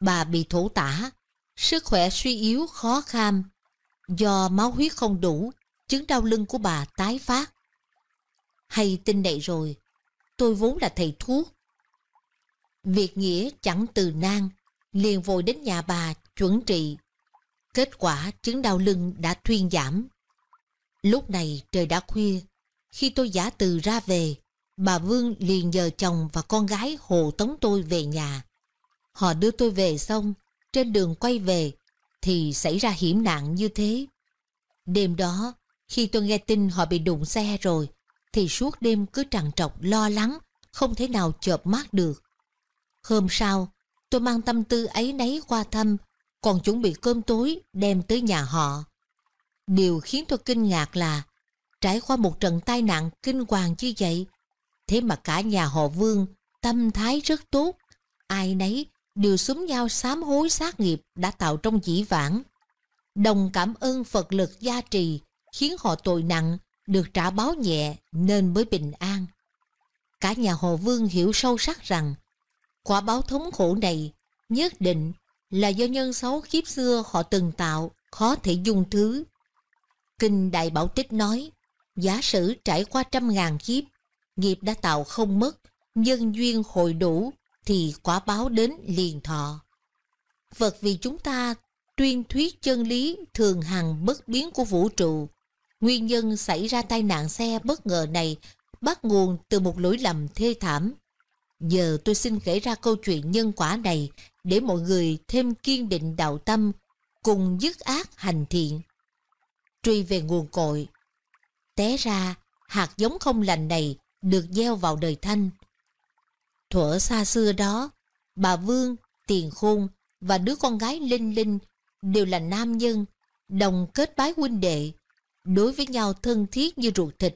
bà bị thổ tả, sức khỏe suy yếu khó kham. Do máu huyết không đủ, chứng đau lưng của bà tái phát. Hay tin này rồi, tôi vốn là thầy thuốc. Việc nghĩa chẳng từ nan, liền vội đến nhà bà chuẩn trị. Kết quả chứng đau lưng đã thuyên giảm Lúc này trời đã khuya, khi tôi giả từ ra về, bà Vương liền nhờ chồng và con gái hộ tống tôi về nhà. Họ đưa tôi về xong, trên đường quay về, thì xảy ra hiểm nạn như thế. Đêm đó, khi tôi nghe tin họ bị đụng xe rồi, thì suốt đêm cứ trằn trọc lo lắng, không thể nào chợp mắt được. Hôm sau, tôi mang tâm tư ấy nấy qua thăm, còn chuẩn bị cơm tối đem tới nhà họ. Điều khiến tôi kinh ngạc là trải qua một trận tai nạn kinh hoàng như vậy, thế mà cả nhà họ Vương tâm thái rất tốt, ai nấy đều súng nhau sám hối sát nghiệp đã tạo trong dĩ vãng. Đồng cảm ơn Phật lực gia trì khiến họ tội nặng được trả báo nhẹ nên mới bình an. Cả nhà họ Vương hiểu sâu sắc rằng quả báo thống khổ này nhất định là do nhân xấu kiếp xưa họ từng tạo khó thể dung thứ. Kinh Đại Bảo Tích nói, giả sử trải qua trăm ngàn kiếp, nghiệp đã tạo không mất, nhân duyên hồi đủ, thì quả báo đến liền thọ. Phật vì chúng ta tuyên thuyết chân lý thường hằng bất biến của vũ trụ. Nguyên nhân xảy ra tai nạn xe bất ngờ này bắt nguồn từ một lỗi lầm thê thảm. Giờ tôi xin kể ra câu chuyện nhân quả này để mọi người thêm kiên định đạo tâm, cùng dứt ác hành thiện truy về nguồn cội. Té ra, hạt giống không lành này được gieo vào đời Thanh. Thuở xa xưa đó, bà Vương, Tiền Khôn và đứa con gái Linh Linh đều là nam nhân, đồng kết bái huynh đệ, đối với nhau thân thiết như ruột thịt.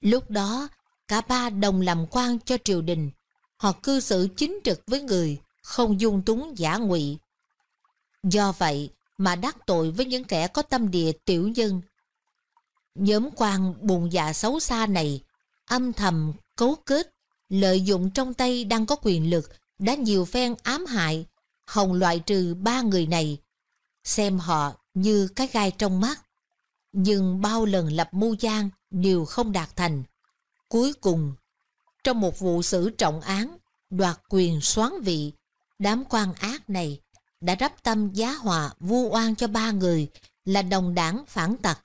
Lúc đó, cả ba đồng làm quan cho triều đình, họ cư xử chính trực với người, không dung túng giả ngụy. Do vậy, mà đắc tội với những kẻ có tâm địa tiểu nhân. Nhóm quan buồn dạ xấu xa này âm thầm cấu kết, lợi dụng trong tay đang có quyền lực đã nhiều phen ám hại, hồng loại trừ ba người này, xem họ như cái gai trong mắt. Nhưng bao lần lập mưu gian đều không đạt thành. Cuối cùng, trong một vụ xử trọng án, đoạt quyền soán vị, đám quan ác này đã rắp tâm giá họa vu oan cho ba người là đồng đảng phản tặc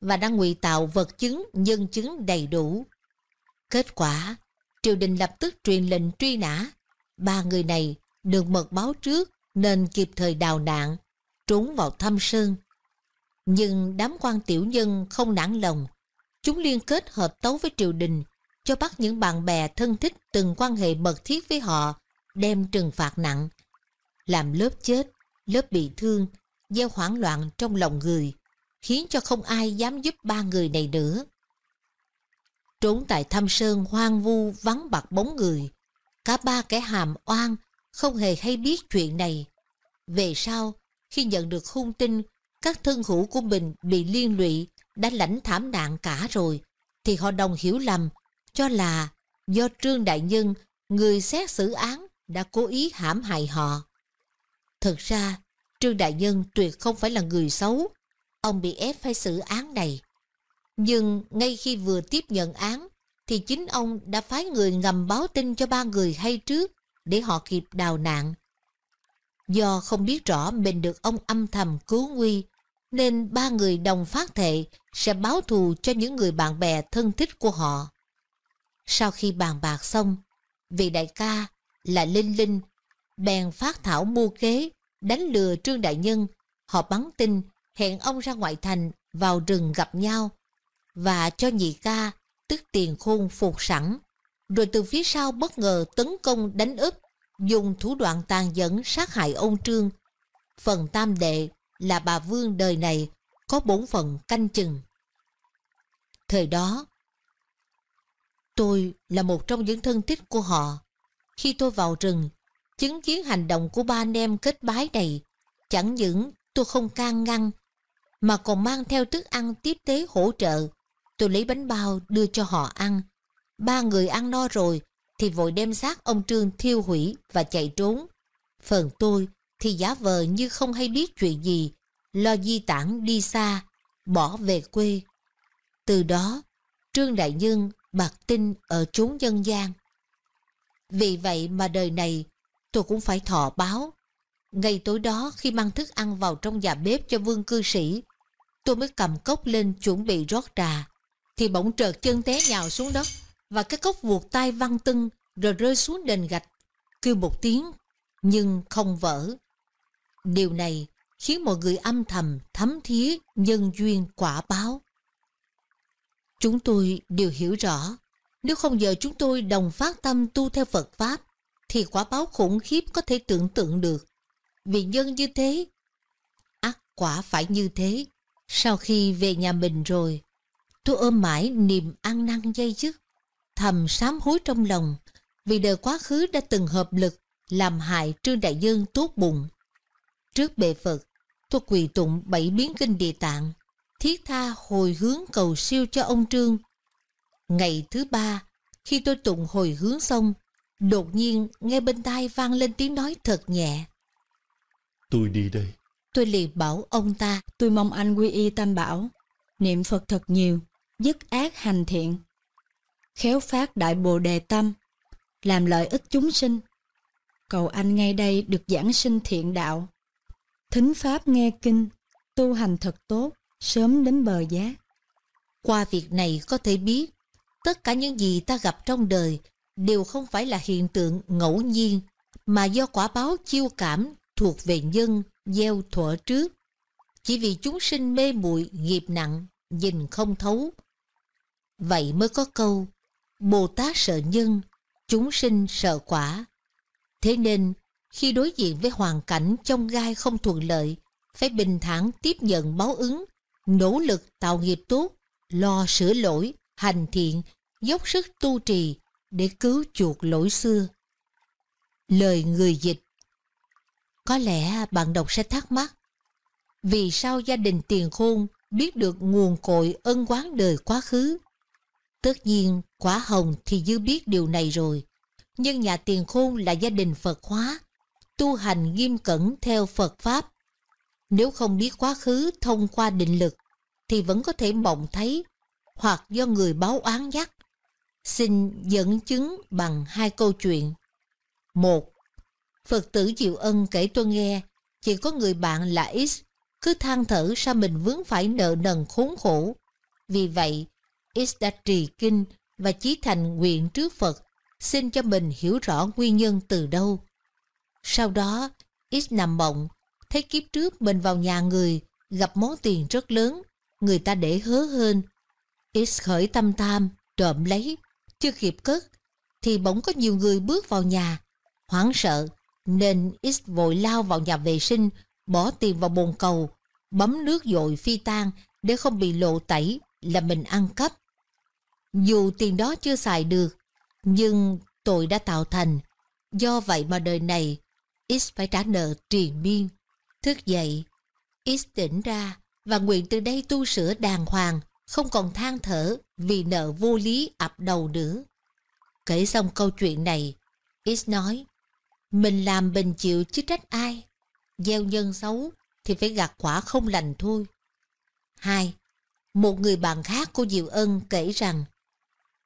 và đang ngụy tạo vật chứng nhân chứng đầy đủ. Kết quả, triều đình lập tức truyền lệnh truy nã. Ba người này được mật báo trước nên kịp thời đào nạn, trốn vào thâm sơn. Nhưng đám quan tiểu nhân không nản lòng, chúng liên kết hợp tấu với triều đình cho bắt những bạn bè thân thích từng quan hệ mật thiết với họ đem trừng phạt nặng làm lớp chết, lớp bị thương, gieo hoảng loạn trong lòng người, khiến cho không ai dám giúp ba người này nữa. Trốn tại thâm sơn hoang vu vắng bạc bóng người, cả ba kẻ hàm oan không hề hay biết chuyện này. Về sau, khi nhận được hung tin, các thân hữu của mình bị liên lụy, đã lãnh thảm nạn cả rồi, thì họ đồng hiểu lầm, cho là do Trương Đại Nhân, người xét xử án, đã cố ý hãm hại họ. Thật ra, Trương Đại Nhân tuyệt không phải là người xấu. Ông bị ép phải xử án này. Nhưng ngay khi vừa tiếp nhận án, thì chính ông đã phái người ngầm báo tin cho ba người hay trước để họ kịp đào nạn. Do không biết rõ mình được ông âm thầm cứu nguy, nên ba người đồng phát thệ sẽ báo thù cho những người bạn bè thân thích của họ. Sau khi bàn bạc xong, vị đại ca là Linh Linh, bèn phát thảo mưu kế đánh lừa Trương Đại Nhân. Họ bắn tin, hẹn ông ra ngoại thành, vào rừng gặp nhau, và cho nhị ca, tức tiền khôn phục sẵn. Rồi từ phía sau bất ngờ tấn công đánh úp, dùng thủ đoạn tàn nhẫn sát hại ông Trương. Phần tam đệ là bà Vương đời này, có bốn phần canh chừng. Thời đó, tôi là một trong những thân thích của họ. Khi tôi vào rừng, Chứng kiến hành động của ba anh em kết bái đầy, chẳng những tôi không can ngăn, mà còn mang theo thức ăn tiếp tế hỗ trợ. Tôi lấy bánh bao đưa cho họ ăn. Ba người ăn no rồi, thì vội đem xác ông Trương thiêu hủy và chạy trốn. Phần tôi thì giả vờ như không hay biết chuyện gì, lo di tản đi xa, bỏ về quê. Từ đó, Trương Đại Nhân bạc tin ở chốn dân gian. Vì vậy mà đời này tôi cũng phải thọ báo. Ngay tối đó khi mang thức ăn vào trong nhà bếp cho vương cư sĩ, tôi mới cầm cốc lên chuẩn bị rót trà. Thì bỗng trợt chân té nhào xuống đất và cái cốc vuột tay văng tưng rồi rơi xuống đền gạch, kêu một tiếng nhưng không vỡ. Điều này khiến mọi người âm thầm thấm thía nhân duyên quả báo. Chúng tôi đều hiểu rõ, nếu không giờ chúng tôi đồng phát tâm tu theo Phật Pháp, thì quả báo khủng khiếp có thể tưởng tượng được. Vì nhân như thế, ác quả phải như thế. Sau khi về nhà mình rồi, tôi ôm mãi niềm ăn năn dây dứt, thầm sám hối trong lòng vì đời quá khứ đã từng hợp lực làm hại Trương Đại Dương tốt bụng. Trước bệ Phật, tôi quỳ tụng bảy biến kinh địa tạng, thiết tha hồi hướng cầu siêu cho ông Trương. Ngày thứ ba, khi tôi tụng hồi hướng xong, Đột nhiên nghe bên tai vang lên tiếng nói thật nhẹ Tôi đi đây Tôi liền bảo ông ta Tôi mong anh quy y tam bảo Niệm Phật thật nhiều Dứt ác hành thiện Khéo phát đại bồ đề tâm Làm lợi ích chúng sinh Cầu anh ngay đây được giảng sinh thiện đạo Thính Pháp nghe kinh Tu hành thật tốt Sớm đến bờ giá Qua việc này có thể biết Tất cả những gì ta gặp trong đời đều không phải là hiện tượng ngẫu nhiên mà do quả báo chiêu cảm thuộc về nhân gieo thuở trước. Chỉ vì chúng sinh mê muội nghiệp nặng, nhìn không thấu. Vậy mới có câu, Bồ Tát sợ nhân, chúng sinh sợ quả. Thế nên, khi đối diện với hoàn cảnh trong gai không thuận lợi, phải bình thản tiếp nhận báo ứng, nỗ lực tạo nghiệp tốt, lo sửa lỗi, hành thiện, dốc sức tu trì, để cứu chuộc lỗi xưa. Lời người dịch Có lẽ bạn đọc sẽ thắc mắc Vì sao gia đình tiền khôn biết được nguồn cội ân quán đời quá khứ? Tất nhiên, quả hồng thì dư biết điều này rồi. Nhưng nhà tiền khôn là gia đình Phật hóa, tu hành nghiêm cẩn theo Phật Pháp. Nếu không biết quá khứ thông qua định lực, thì vẫn có thể mộng thấy, hoặc do người báo oán nhắc xin dẫn chứng bằng hai câu chuyện. Một, Phật tử chịu ân kể tôi nghe, chỉ có người bạn là X, cứ than thở sao mình vướng phải nợ nần khốn khổ. Vì vậy, X đã trì kinh và chí thành nguyện trước Phật, xin cho mình hiểu rõ nguyên nhân từ đâu. Sau đó, X nằm mộng, thấy kiếp trước mình vào nhà người, gặp món tiền rất lớn, người ta để hớ hơn. X khởi tâm tham, trộm lấy chưa kịp cất thì bỗng có nhiều người bước vào nhà. Hoảng sợ nên X vội lao vào nhà vệ sinh, bỏ tiền vào bồn cầu, bấm nước dội phi tan để không bị lộ tẩy là mình ăn cắp. Dù tiền đó chưa xài được, nhưng tội đã tạo thành. Do vậy mà đời này, X phải trả nợ triền miên. Thức dậy, X tỉnh ra và nguyện từ đây tu sửa đàng hoàng, không còn than thở vì nợ vô lý ập đầu nữa. Kể xong câu chuyện này, X nói, mình làm bình chịu chứ trách ai. Gieo nhân xấu thì phải gặt quả không lành thôi. hai Một người bạn khác của Diệu Ân kể rằng,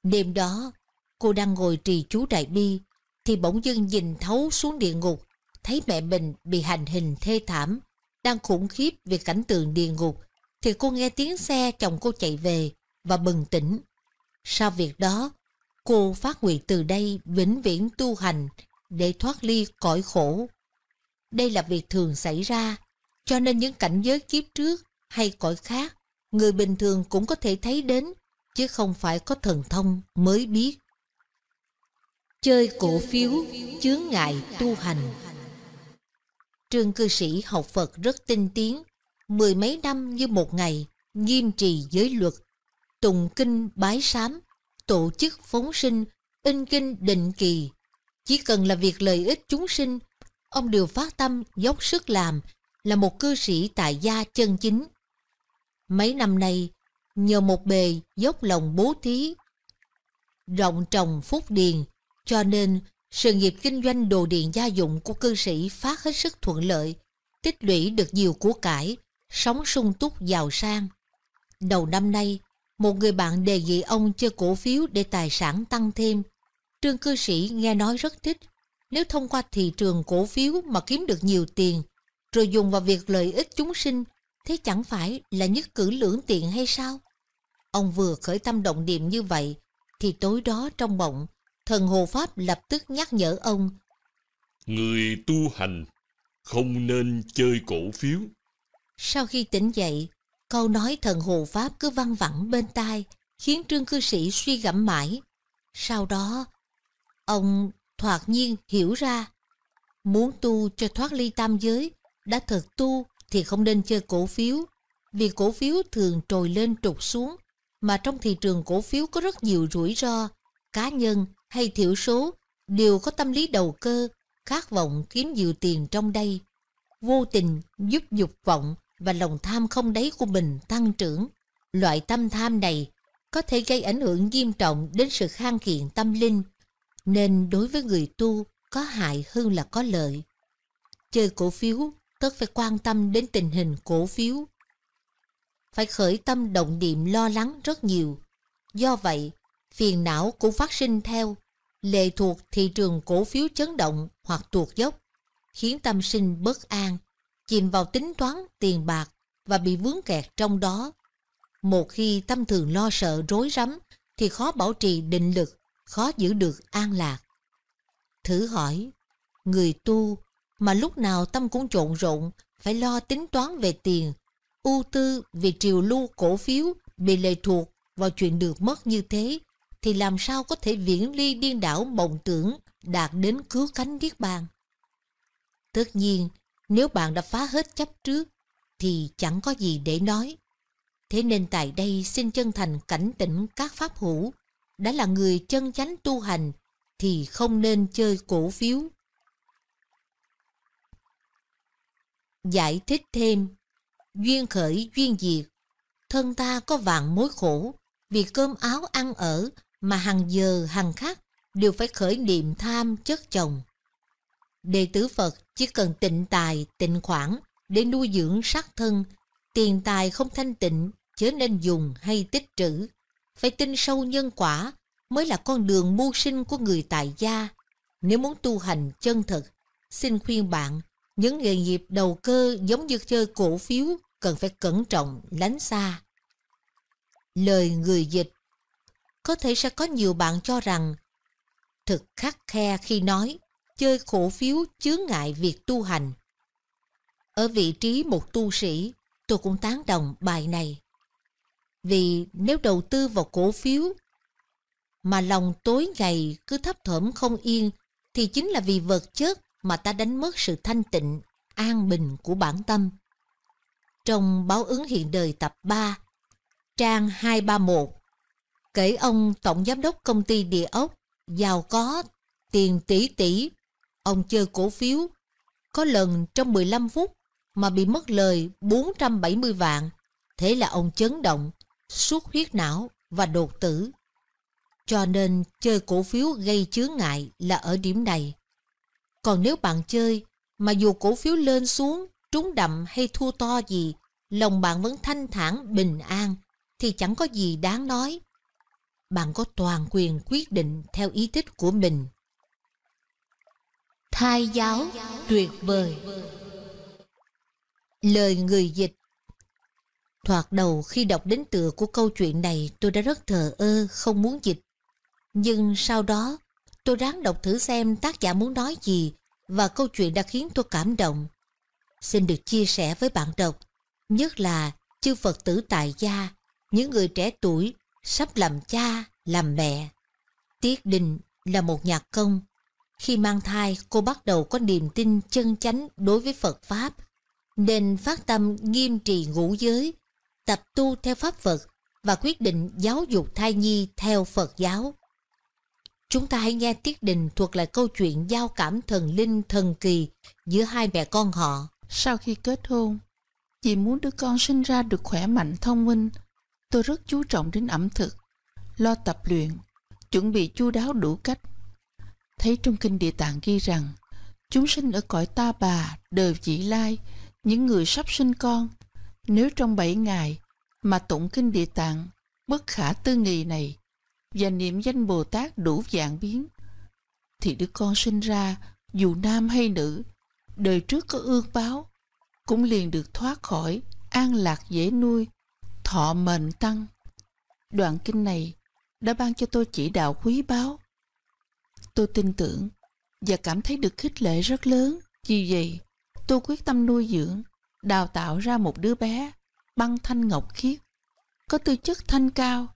đêm đó cô đang ngồi trì chú đại bi thì bỗng dưng nhìn thấu xuống địa ngục thấy mẹ mình bị hành hình thê thảm đang khủng khiếp về cảnh tượng địa ngục thì cô nghe tiếng xe chồng cô chạy về và bừng tỉnh. Sau việc đó, cô phát nguyện từ đây vĩnh viễn tu hành để thoát ly cõi khổ. Đây là việc thường xảy ra, cho nên những cảnh giới kiếp trước hay cõi khác, người bình thường cũng có thể thấy đến, chứ không phải có thần thông mới biết. Chơi cổ phiếu chướng ngại tu hành Trương cư sĩ học Phật rất tinh tiến, mười mấy năm như một ngày, nghiêm trì giới luật, tụng kinh bái sám, tổ chức phóng sinh, in kinh định kỳ. Chỉ cần là việc lợi ích chúng sinh, ông đều phát tâm dốc sức làm, là một cư sĩ tại gia chân chính. Mấy năm nay, nhờ một bề dốc lòng bố thí, rộng trồng phúc điền, cho nên sự nghiệp kinh doanh đồ điện gia dụng của cư sĩ phát hết sức thuận lợi, tích lũy được nhiều của cải, sống sung túc giàu sang. Đầu năm nay, một người bạn đề nghị ông chơi cổ phiếu để tài sản tăng thêm. Trương cư sĩ nghe nói rất thích. Nếu thông qua thị trường cổ phiếu mà kiếm được nhiều tiền, rồi dùng vào việc lợi ích chúng sinh, thế chẳng phải là nhất cử lưỡng tiện hay sao? Ông vừa khởi tâm động niệm như vậy, thì tối đó trong mộng, thần Hồ Pháp lập tức nhắc nhở ông. Người tu hành không nên chơi cổ phiếu. Sau khi tỉnh dậy, Câu nói thần hộ pháp cứ văng vẳng bên tai, khiến trương cư sĩ suy gẫm mãi. Sau đó, ông thoạt nhiên hiểu ra, muốn tu cho thoát ly tam giới, đã thật tu thì không nên chơi cổ phiếu, vì cổ phiếu thường trồi lên trục xuống, mà trong thị trường cổ phiếu có rất nhiều rủi ro, cá nhân hay thiểu số đều có tâm lý đầu cơ, khát vọng kiếm nhiều tiền trong đây, vô tình giúp dục vọng và lòng tham không đáy của mình tăng trưởng. Loại tâm tham này có thể gây ảnh hưởng nghiêm trọng đến sự khang kiện tâm linh, nên đối với người tu có hại hơn là có lợi. Chơi cổ phiếu, tất phải quan tâm đến tình hình cổ phiếu. Phải khởi tâm động niệm lo lắng rất nhiều. Do vậy, phiền não cũng phát sinh theo, lệ thuộc thị trường cổ phiếu chấn động hoặc tuột dốc, khiến tâm sinh bất an, chìm vào tính toán tiền bạc và bị vướng kẹt trong đó. Một khi tâm thường lo sợ rối rắm thì khó bảo trì định lực, khó giữ được an lạc. Thử hỏi, người tu mà lúc nào tâm cũng trộn rộn, phải lo tính toán về tiền, ưu tư vì triều lưu cổ phiếu bị lệ thuộc vào chuyện được mất như thế, thì làm sao có thể viễn ly điên đảo mộng tưởng đạt đến cứu cánh Niết Bàn. Tất nhiên, nếu bạn đã phá hết chấp trước thì chẳng có gì để nói. Thế nên tại đây xin chân thành cảnh tỉnh các pháp hữu đã là người chân chánh tu hành thì không nên chơi cổ phiếu. Giải thích thêm Duyên khởi duyên diệt Thân ta có vạn mối khổ Vì cơm áo ăn ở Mà hàng giờ hàng khắc Đều phải khởi niệm tham chất chồng Đệ tử Phật chỉ cần tịnh tài, tịnh khoản để nuôi dưỡng sát thân, tiền tài không thanh tịnh, chớ nên dùng hay tích trữ. Phải tin sâu nhân quả mới là con đường mưu sinh của người tại gia. Nếu muốn tu hành chân thực, xin khuyên bạn, những nghề nghiệp đầu cơ giống như chơi cổ phiếu cần phải cẩn trọng, lánh xa. Lời người dịch Có thể sẽ có nhiều bạn cho rằng thực khắc khe khi nói chơi khổ phiếu chướng ngại việc tu hành. Ở vị trí một tu sĩ, tôi cũng tán đồng bài này. Vì nếu đầu tư vào cổ phiếu mà lòng tối ngày cứ thấp thỏm không yên thì chính là vì vật chất mà ta đánh mất sự thanh tịnh, an bình của bản tâm. Trong báo ứng hiện đời tập 3, trang 231, kể ông Tổng Giám đốc Công ty Địa ốc, giàu có, tiền tỷ tỷ, Ông chơi cổ phiếu, có lần trong 15 phút mà bị mất lời 470 vạn. Thế là ông chấn động, suốt huyết não và đột tử. Cho nên chơi cổ phiếu gây chướng ngại là ở điểm này. Còn nếu bạn chơi mà dù cổ phiếu lên xuống, trúng đậm hay thua to gì, lòng bạn vẫn thanh thản, bình an, thì chẳng có gì đáng nói. Bạn có toàn quyền quyết định theo ý thích của mình. Thai giáo tuyệt vời Lời người dịch Thoạt đầu khi đọc đến tựa của câu chuyện này tôi đã rất thờ ơ, không muốn dịch. Nhưng sau đó tôi ráng đọc thử xem tác giả muốn nói gì và câu chuyện đã khiến tôi cảm động. Xin được chia sẻ với bạn đọc, nhất là chư Phật tử tại gia, những người trẻ tuổi sắp làm cha, làm mẹ. Tiết Đình là một nhạc công, khi mang thai, cô bắt đầu có niềm tin chân chánh đối với Phật Pháp, nên phát tâm nghiêm trì ngũ giới, tập tu theo Pháp Phật và quyết định giáo dục thai nhi theo Phật giáo. Chúng ta hãy nghe Tiết Đình thuộc lại câu chuyện giao cảm thần linh thần kỳ giữa hai mẹ con họ. Sau khi kết hôn, chị muốn đứa con sinh ra được khỏe mạnh thông minh, tôi rất chú trọng đến ẩm thực, lo tập luyện, chuẩn bị chu đáo đủ cách thấy trong kinh địa tạng ghi rằng chúng sinh ở cõi ta bà đời vị lai những người sắp sinh con nếu trong bảy ngày mà tụng kinh địa tạng bất khả tư nghị này và niệm danh bồ tát đủ dạng biến thì đứa con sinh ra dù nam hay nữ đời trước có ương báo cũng liền được thoát khỏi an lạc dễ nuôi thọ mệnh tăng đoạn kinh này đã ban cho tôi chỉ đạo quý báo Tôi tin tưởng và cảm thấy được khích lệ rất lớn. Vì vậy, tôi quyết tâm nuôi dưỡng, đào tạo ra một đứa bé băng thanh ngọc khiết, có tư chất thanh cao,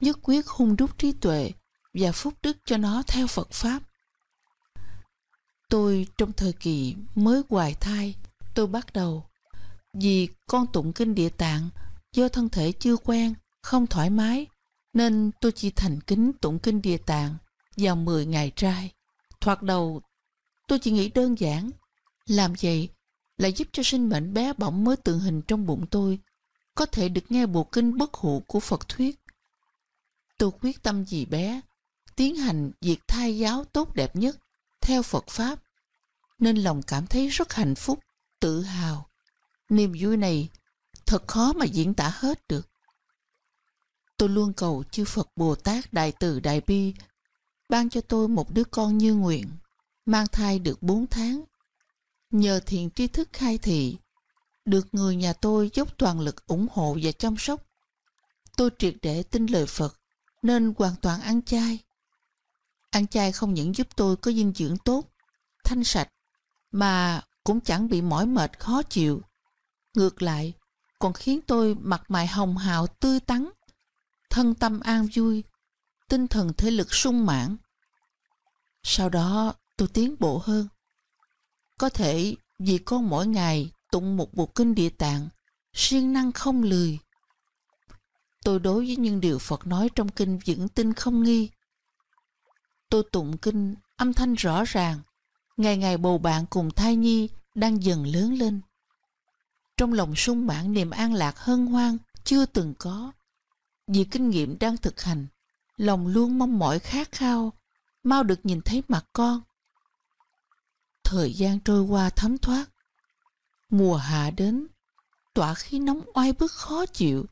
nhất quyết hung đúc trí tuệ và phúc đức cho nó theo Phật Pháp. Tôi trong thời kỳ mới hoài thai, tôi bắt đầu vì con tụng kinh địa tạng do thân thể chưa quen, không thoải mái nên tôi chỉ thành kính tụng kinh địa tạng vào 10 ngày trai. Thoạt đầu, tôi chỉ nghĩ đơn giản, làm vậy là giúp cho sinh mệnh bé bỏng mới tượng hình trong bụng tôi, có thể được nghe bộ kinh bất hủ của Phật thuyết. Tôi quyết tâm vì bé, tiến hành việc thai giáo tốt đẹp nhất theo Phật Pháp, nên lòng cảm thấy rất hạnh phúc, tự hào. Niềm vui này thật khó mà diễn tả hết được. Tôi luôn cầu chư Phật Bồ Tát Đại Từ Đại Bi ban cho tôi một đứa con như nguyện, mang thai được 4 tháng. Nhờ thiện tri thức khai thị, được người nhà tôi dốc toàn lực ủng hộ và chăm sóc. Tôi triệt để tin lời Phật, nên hoàn toàn ăn chay. Ăn chay không những giúp tôi có dinh dưỡng tốt, thanh sạch, mà cũng chẳng bị mỏi mệt khó chịu. Ngược lại, còn khiến tôi mặt mày hồng hào tươi tắn, thân tâm an vui, tinh thần thể lực sung mãn. Sau đó tôi tiến bộ hơn. Có thể vì con mỗi ngày tụng một bộ kinh địa tạng, siêng năng không lười. Tôi đối với những điều Phật nói trong kinh vững tin không nghi. Tôi tụng kinh âm thanh rõ ràng, ngày ngày bầu bạn cùng thai nhi đang dần lớn lên. Trong lòng sung mãn niềm an lạc hân hoan chưa từng có, vì kinh nghiệm đang thực hành lòng luôn mong mỏi khát khao, mau được nhìn thấy mặt con. Thời gian trôi qua thấm thoát, mùa hạ đến, tỏa khí nóng oai bức khó chịu.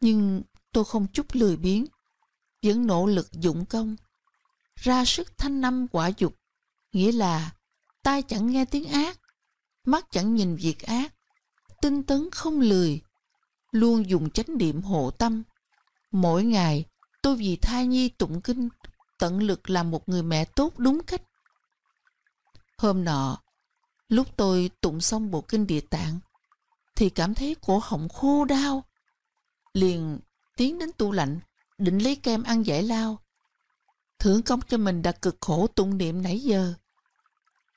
Nhưng tôi không chút lười biếng, vẫn nỗ lực dụng công, ra sức thanh năm quả dục, nghĩa là tai chẳng nghe tiếng ác, mắt chẳng nhìn việc ác, tinh tấn không lười, luôn dùng chánh niệm hộ tâm. Mỗi ngày Tôi vì thai nhi tụng kinh, tận lực làm một người mẹ tốt đúng cách. Hôm nọ, lúc tôi tụng xong bộ kinh địa tạng, thì cảm thấy cổ họng khô đau. Liền tiến đến tủ lạnh, định lấy kem ăn giải lao. Thưởng công cho mình đã cực khổ tụng niệm nãy giờ.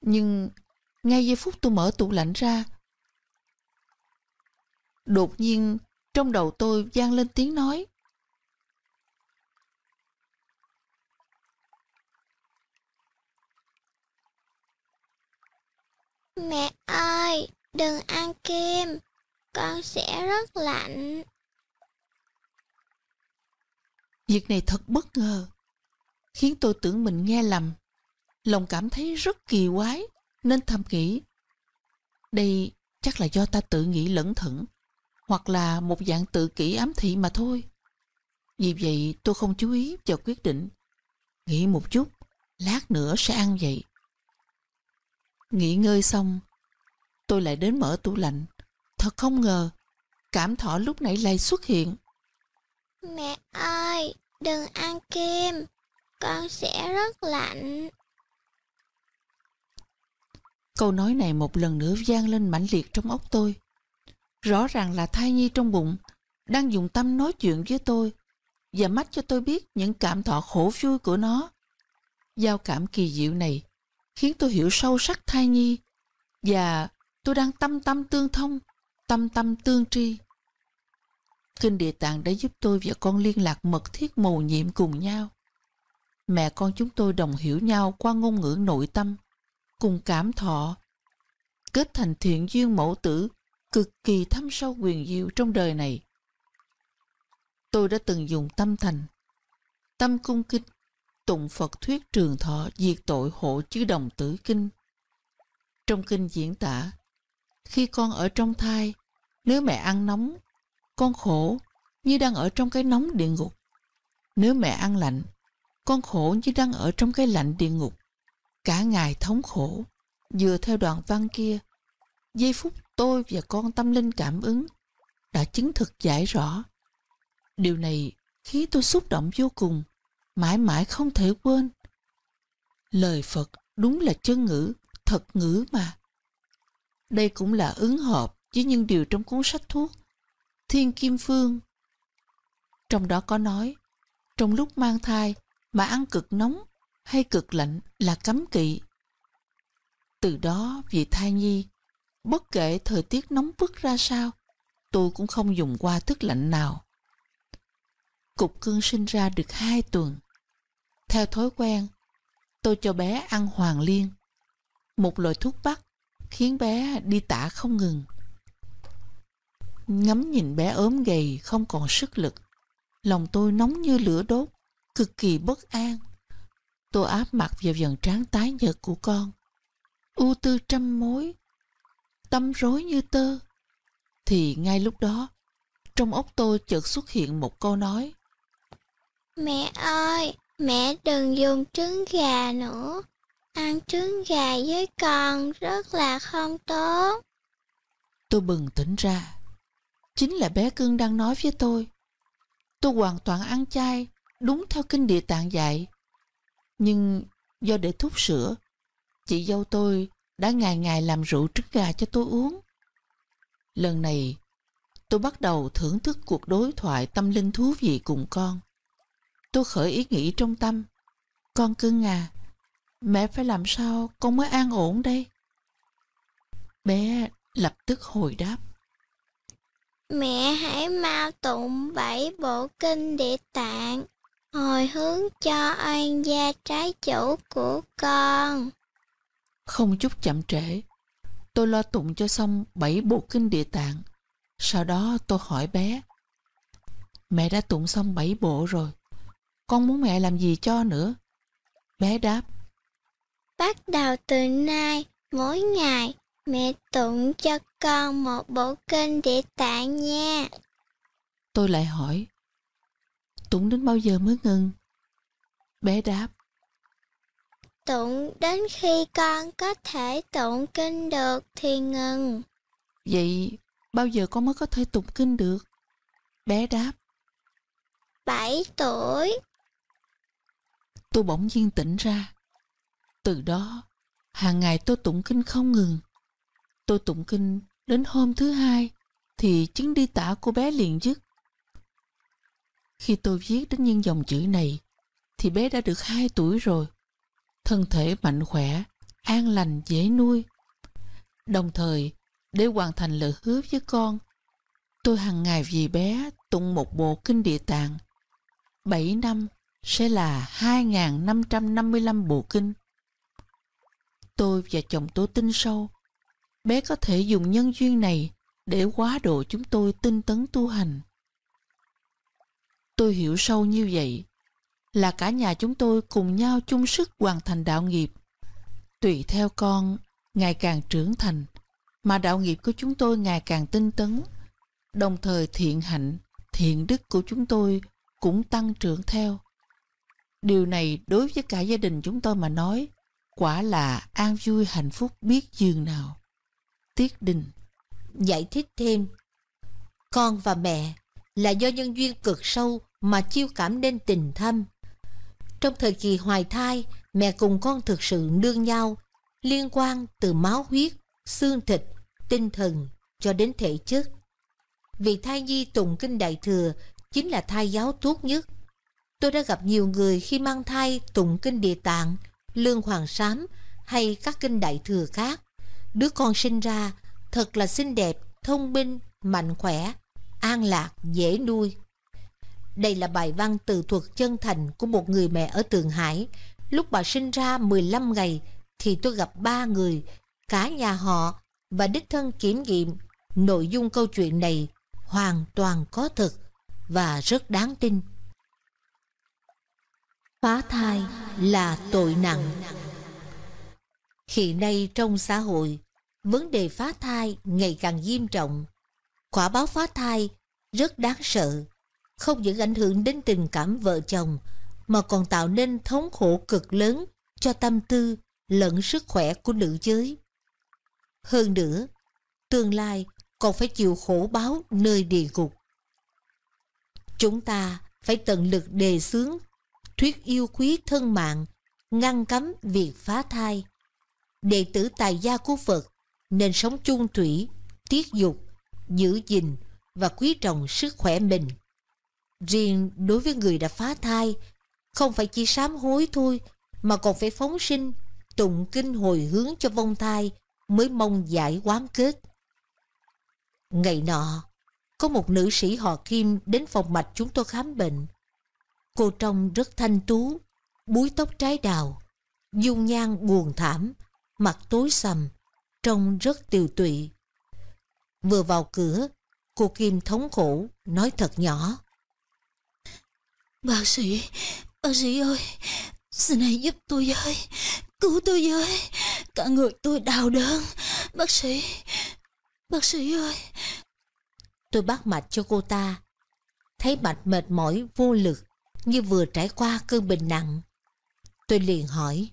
Nhưng ngay giây phút tôi mở tủ lạnh ra, đột nhiên trong đầu tôi vang lên tiếng nói Mẹ ơi, đừng ăn kem, con sẽ rất lạnh. Việc này thật bất ngờ, khiến tôi tưởng mình nghe lầm. Lòng cảm thấy rất kỳ quái, nên thầm nghĩ. Đây chắc là do ta tự nghĩ lẫn thẩn, hoặc là một dạng tự kỷ ám thị mà thôi. Vì vậy tôi không chú ý vào quyết định. Nghĩ một chút, lát nữa sẽ ăn vậy. Nghỉ ngơi xong, tôi lại đến mở tủ lạnh. Thật không ngờ, cảm thọ lúc nãy lại xuất hiện. Mẹ ơi, đừng ăn kem, con sẽ rất lạnh. Câu nói này một lần nữa vang lên mãnh liệt trong óc tôi. Rõ ràng là thai nhi trong bụng, đang dùng tâm nói chuyện với tôi và mách cho tôi biết những cảm thọ khổ vui của nó. Giao cảm kỳ diệu này khiến tôi hiểu sâu sắc thai nhi và tôi đang tâm tâm tương thông, tâm tâm tương tri. Kinh Địa Tạng đã giúp tôi và con liên lạc mật thiết mầu nhiệm cùng nhau. Mẹ con chúng tôi đồng hiểu nhau qua ngôn ngữ nội tâm, cùng cảm thọ, kết thành thiện duyên mẫu tử cực kỳ thâm sâu quyền diệu trong đời này. Tôi đã từng dùng tâm thành, tâm cung kính tụng Phật thuyết trường thọ diệt tội hộ chứ đồng tử kinh. Trong kinh diễn tả, khi con ở trong thai, nếu mẹ ăn nóng, con khổ như đang ở trong cái nóng địa ngục. Nếu mẹ ăn lạnh, con khổ như đang ở trong cái lạnh địa ngục. Cả ngày thống khổ, dựa theo đoạn văn kia, giây phút tôi và con tâm linh cảm ứng đã chứng thực giải rõ. Điều này khiến tôi xúc động vô cùng mãi mãi không thể quên. Lời Phật đúng là chân ngữ, thật ngữ mà. Đây cũng là ứng hợp với những điều trong cuốn sách thuốc Thiên Kim Phương. Trong đó có nói, trong lúc mang thai mà ăn cực nóng hay cực lạnh là cấm kỵ. Từ đó vì thai nhi, bất kể thời tiết nóng bức ra sao, tôi cũng không dùng qua thức lạnh nào. Cục cưng sinh ra được hai tuần. Theo thói quen, tôi cho bé ăn hoàng liên, một loại thuốc bắc khiến bé đi tả không ngừng. Ngắm nhìn bé ốm gầy không còn sức lực, lòng tôi nóng như lửa đốt, cực kỳ bất an. Tôi áp mặt vào dần trán tái nhợt của con, ưu tư trăm mối, tâm rối như tơ. Thì ngay lúc đó, trong óc tôi chợt xuất hiện một câu nói. Mẹ ơi, Mẹ đừng dùng trứng gà nữa. Ăn trứng gà với con rất là không tốt. Tôi bừng tỉnh ra. Chính là bé cưng đang nói với tôi. Tôi hoàn toàn ăn chay, đúng theo kinh địa tạng dạy. Nhưng do để thuốc sữa, chị dâu tôi đã ngày ngày làm rượu trứng gà cho tôi uống. Lần này, tôi bắt đầu thưởng thức cuộc đối thoại tâm linh thú vị cùng con. Tôi khởi ý nghĩ trong tâm Con cưng à Mẹ phải làm sao con mới an ổn đây Bé lập tức hồi đáp Mẹ hãy mau tụng bảy bộ kinh địa tạng Hồi hướng cho an gia trái chủ của con Không chút chậm trễ Tôi lo tụng cho xong bảy bộ kinh địa tạng Sau đó tôi hỏi bé Mẹ đã tụng xong bảy bộ rồi con muốn mẹ làm gì cho nữa? Bé đáp. Bắt đầu từ nay, mỗi ngày, mẹ tụng cho con một bộ kinh địa tạng nha. Tôi lại hỏi. Tụng đến bao giờ mới ngừng? Bé đáp. Tụng đến khi con có thể tụng kinh được thì ngừng. Vậy bao giờ con mới có thể tụng kinh được? Bé đáp. bảy tuổi tôi bỗng nhiên tỉnh ra. Từ đó, hàng ngày tôi tụng kinh không ngừng. Tôi tụng kinh đến hôm thứ hai thì chứng đi tả của bé liền dứt. Khi tôi viết đến những dòng chữ này thì bé đã được 2 tuổi rồi. Thân thể mạnh khỏe, an lành dễ nuôi. Đồng thời, để hoàn thành lời hứa với con, tôi hàng ngày vì bé tụng một bộ kinh địa tạng. 7 năm sẽ là 2.555 bộ kinh. Tôi và chồng tôi tin sâu, bé có thể dùng nhân duyên này để quá độ chúng tôi tinh tấn tu hành. Tôi hiểu sâu như vậy là cả nhà chúng tôi cùng nhau chung sức hoàn thành đạo nghiệp. Tùy theo con, ngày càng trưởng thành, mà đạo nghiệp của chúng tôi ngày càng tinh tấn, đồng thời thiện hạnh, thiện đức của chúng tôi cũng tăng trưởng theo. Điều này đối với cả gia đình chúng tôi mà nói, quả là an vui hạnh phúc biết dường nào. Tiết Đình Giải thích thêm Con và mẹ là do nhân duyên cực sâu mà chiêu cảm nên tình thâm. Trong thời kỳ hoài thai, mẹ cùng con thực sự nương nhau, liên quan từ máu huyết, xương thịt, tinh thần cho đến thể chất. Vì thai nhi tụng kinh đại thừa chính là thai giáo tốt nhất Tôi đã gặp nhiều người khi mang thai tụng kinh địa tạng, lương hoàng sám hay các kinh đại thừa khác. Đứa con sinh ra thật là xinh đẹp, thông minh, mạnh khỏe, an lạc, dễ nuôi. Đây là bài văn từ thuật chân thành của một người mẹ ở Thượng Hải. Lúc bà sinh ra 15 ngày thì tôi gặp ba người, cả nhà họ và đích thân kiểm nghiệm nội dung câu chuyện này hoàn toàn có thật và rất đáng tin phá thai là tội nặng. Hiện nay trong xã hội, vấn đề phá thai ngày càng nghiêm trọng. Quả báo phá thai rất đáng sợ, không những ảnh hưởng đến tình cảm vợ chồng mà còn tạo nên thống khổ cực lớn cho tâm tư lẫn sức khỏe của nữ giới. Hơn nữa, tương lai còn phải chịu khổ báo nơi địa ngục. Chúng ta phải tận lực đề xướng thuyết yêu quý thân mạng, ngăn cấm việc phá thai. Đệ tử tài gia của Phật nên sống chung thủy, tiết dục, giữ gìn và quý trọng sức khỏe mình. Riêng đối với người đã phá thai, không phải chỉ sám hối thôi mà còn phải phóng sinh, tụng kinh hồi hướng cho vong thai mới mong giải quán kết. Ngày nọ, có một nữ sĩ họ Kim đến phòng mạch chúng tôi khám bệnh. Cô trông rất thanh tú, búi tóc trái đào, dung nhan buồn thảm, mặt tối sầm, trông rất tiều tụy. Vừa vào cửa, cô Kim thống khổ, nói thật nhỏ. Bác sĩ, bác sĩ ơi, xin hãy giúp tôi với, cứu tôi với, cả người tôi đau đớn, bác sĩ, bác sĩ ơi. Tôi bắt mạch cho cô ta, thấy mạch mệt mỏi vô lực, như vừa trải qua cơn bệnh nặng. Tôi liền hỏi.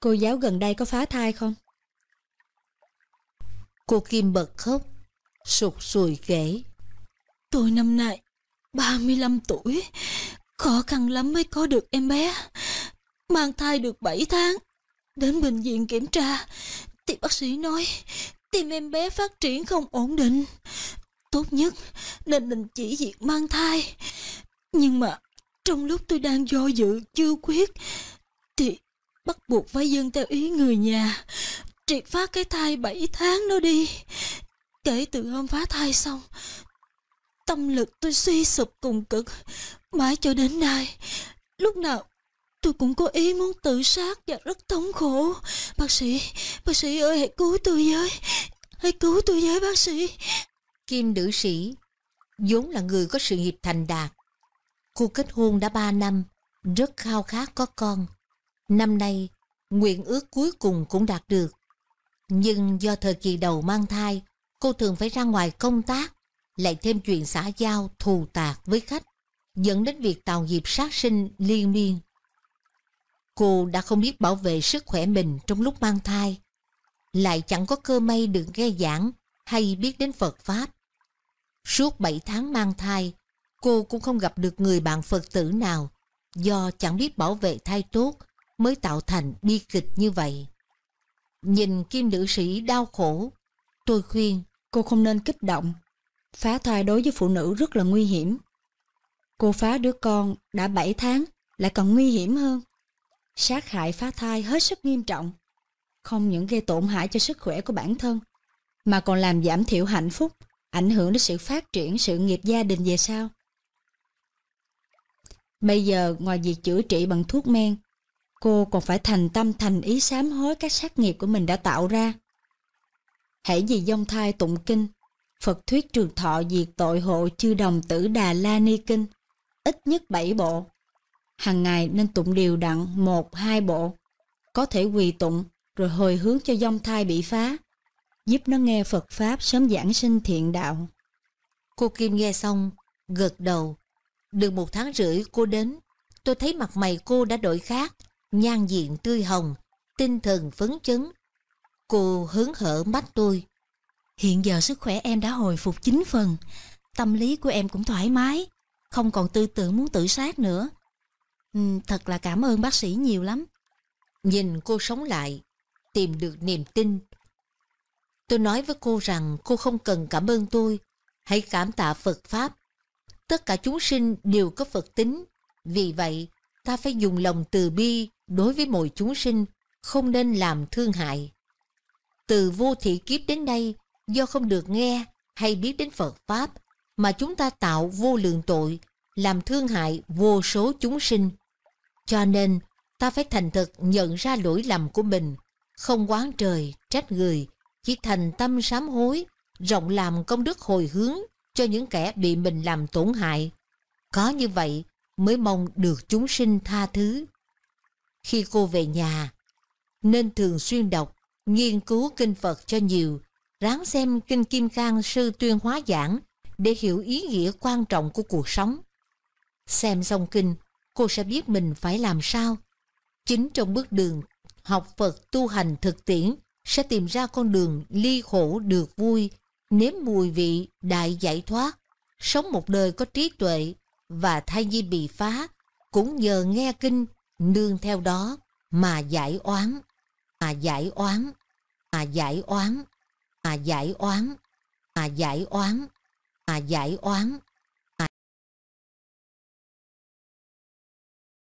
Cô giáo gần đây có phá thai không? Cô Kim bật khóc, sụt sùi kể. Tôi năm nay 35 tuổi, khó khăn lắm mới có được em bé. Mang thai được 7 tháng, đến bệnh viện kiểm tra, thì bác sĩ nói tim em bé phát triển không ổn định. Tốt nhất nên đình chỉ việc mang thai. Nhưng mà trong lúc tôi đang do dự chưa quyết thì bắt buộc phải dâng theo ý người nhà triệt phá cái thai 7 tháng đó đi. Kể từ hôm phá thai xong, tâm lực tôi suy sụp cùng cực. Mãi cho đến nay, lúc nào tôi cũng có ý muốn tự sát và rất thống khổ. Bác sĩ, bác sĩ ơi hãy cứu tôi với, hãy cứu tôi với bác sĩ. Kim nữ sĩ, vốn là người có sự nghiệp thành đạt, Cô kết hôn đã 3 năm, rất khao khát có con. Năm nay, nguyện ước cuối cùng cũng đạt được. Nhưng do thời kỳ đầu mang thai, cô thường phải ra ngoài công tác, lại thêm chuyện xã giao thù tạc với khách, dẫn đến việc tạo dịp sát sinh liên miên. Cô đã không biết bảo vệ sức khỏe mình trong lúc mang thai, lại chẳng có cơ may được nghe giảng hay biết đến Phật Pháp. Suốt 7 tháng mang thai, Cô cũng không gặp được người bạn Phật tử nào do chẳng biết bảo vệ thai tốt mới tạo thành bi kịch như vậy. Nhìn kim nữ sĩ đau khổ, tôi khuyên cô không nên kích động. Phá thai đối với phụ nữ rất là nguy hiểm. Cô phá đứa con đã 7 tháng lại còn nguy hiểm hơn. Sát hại phá thai hết sức nghiêm trọng. Không những gây tổn hại cho sức khỏe của bản thân, mà còn làm giảm thiểu hạnh phúc, ảnh hưởng đến sự phát triển sự nghiệp gia đình về sau. Bây giờ ngoài việc chữa trị bằng thuốc men, cô còn phải thành tâm thành ý sám hối các sát nghiệp của mình đã tạo ra. Hãy vì dông thai tụng kinh, Phật thuyết trường thọ diệt tội hộ chư đồng tử Đà La Ni Kinh, ít nhất 7 bộ. Hàng ngày nên tụng điều đặn một hai bộ, có thể quỳ tụng rồi hồi hướng cho dông thai bị phá, giúp nó nghe Phật Pháp sớm giảng sinh thiện đạo. Cô Kim nghe xong, gật đầu, được một tháng rưỡi cô đến, tôi thấy mặt mày cô đã đổi khác, nhan diện tươi hồng, tinh thần phấn chấn. Cô hướng hở mắt tôi. Hiện giờ sức khỏe em đã hồi phục chính phần, tâm lý của em cũng thoải mái, không còn tư tưởng muốn tự sát nữa. Ừ, thật là cảm ơn bác sĩ nhiều lắm. Nhìn cô sống lại, tìm được niềm tin. Tôi nói với cô rằng cô không cần cảm ơn tôi, hãy cảm tạ Phật Pháp tất cả chúng sinh đều có Phật tính. Vì vậy, ta phải dùng lòng từ bi đối với mọi chúng sinh, không nên làm thương hại. Từ vô thị kiếp đến nay, do không được nghe hay biết đến Phật Pháp, mà chúng ta tạo vô lượng tội, làm thương hại vô số chúng sinh. Cho nên, ta phải thành thực nhận ra lỗi lầm của mình, không quán trời, trách người, chỉ thành tâm sám hối, rộng làm công đức hồi hướng cho những kẻ bị mình làm tổn hại. Có như vậy mới mong được chúng sinh tha thứ. Khi cô về nhà, nên thường xuyên đọc, nghiên cứu kinh Phật cho nhiều, ráng xem kinh Kim Cang sư tuyên hóa giảng để hiểu ý nghĩa quan trọng của cuộc sống. Xem xong kinh, cô sẽ biết mình phải làm sao. Chính trong bước đường học Phật tu hành thực tiễn sẽ tìm ra con đường ly khổ được vui nếm mùi vị đại giải thoát, sống một đời có trí tuệ và thai nhi bị phá cũng nhờ nghe kinh nương theo đó mà giải oán, mà giải oán, mà giải oán, mà giải oán, mà giải oán, mà giải oán.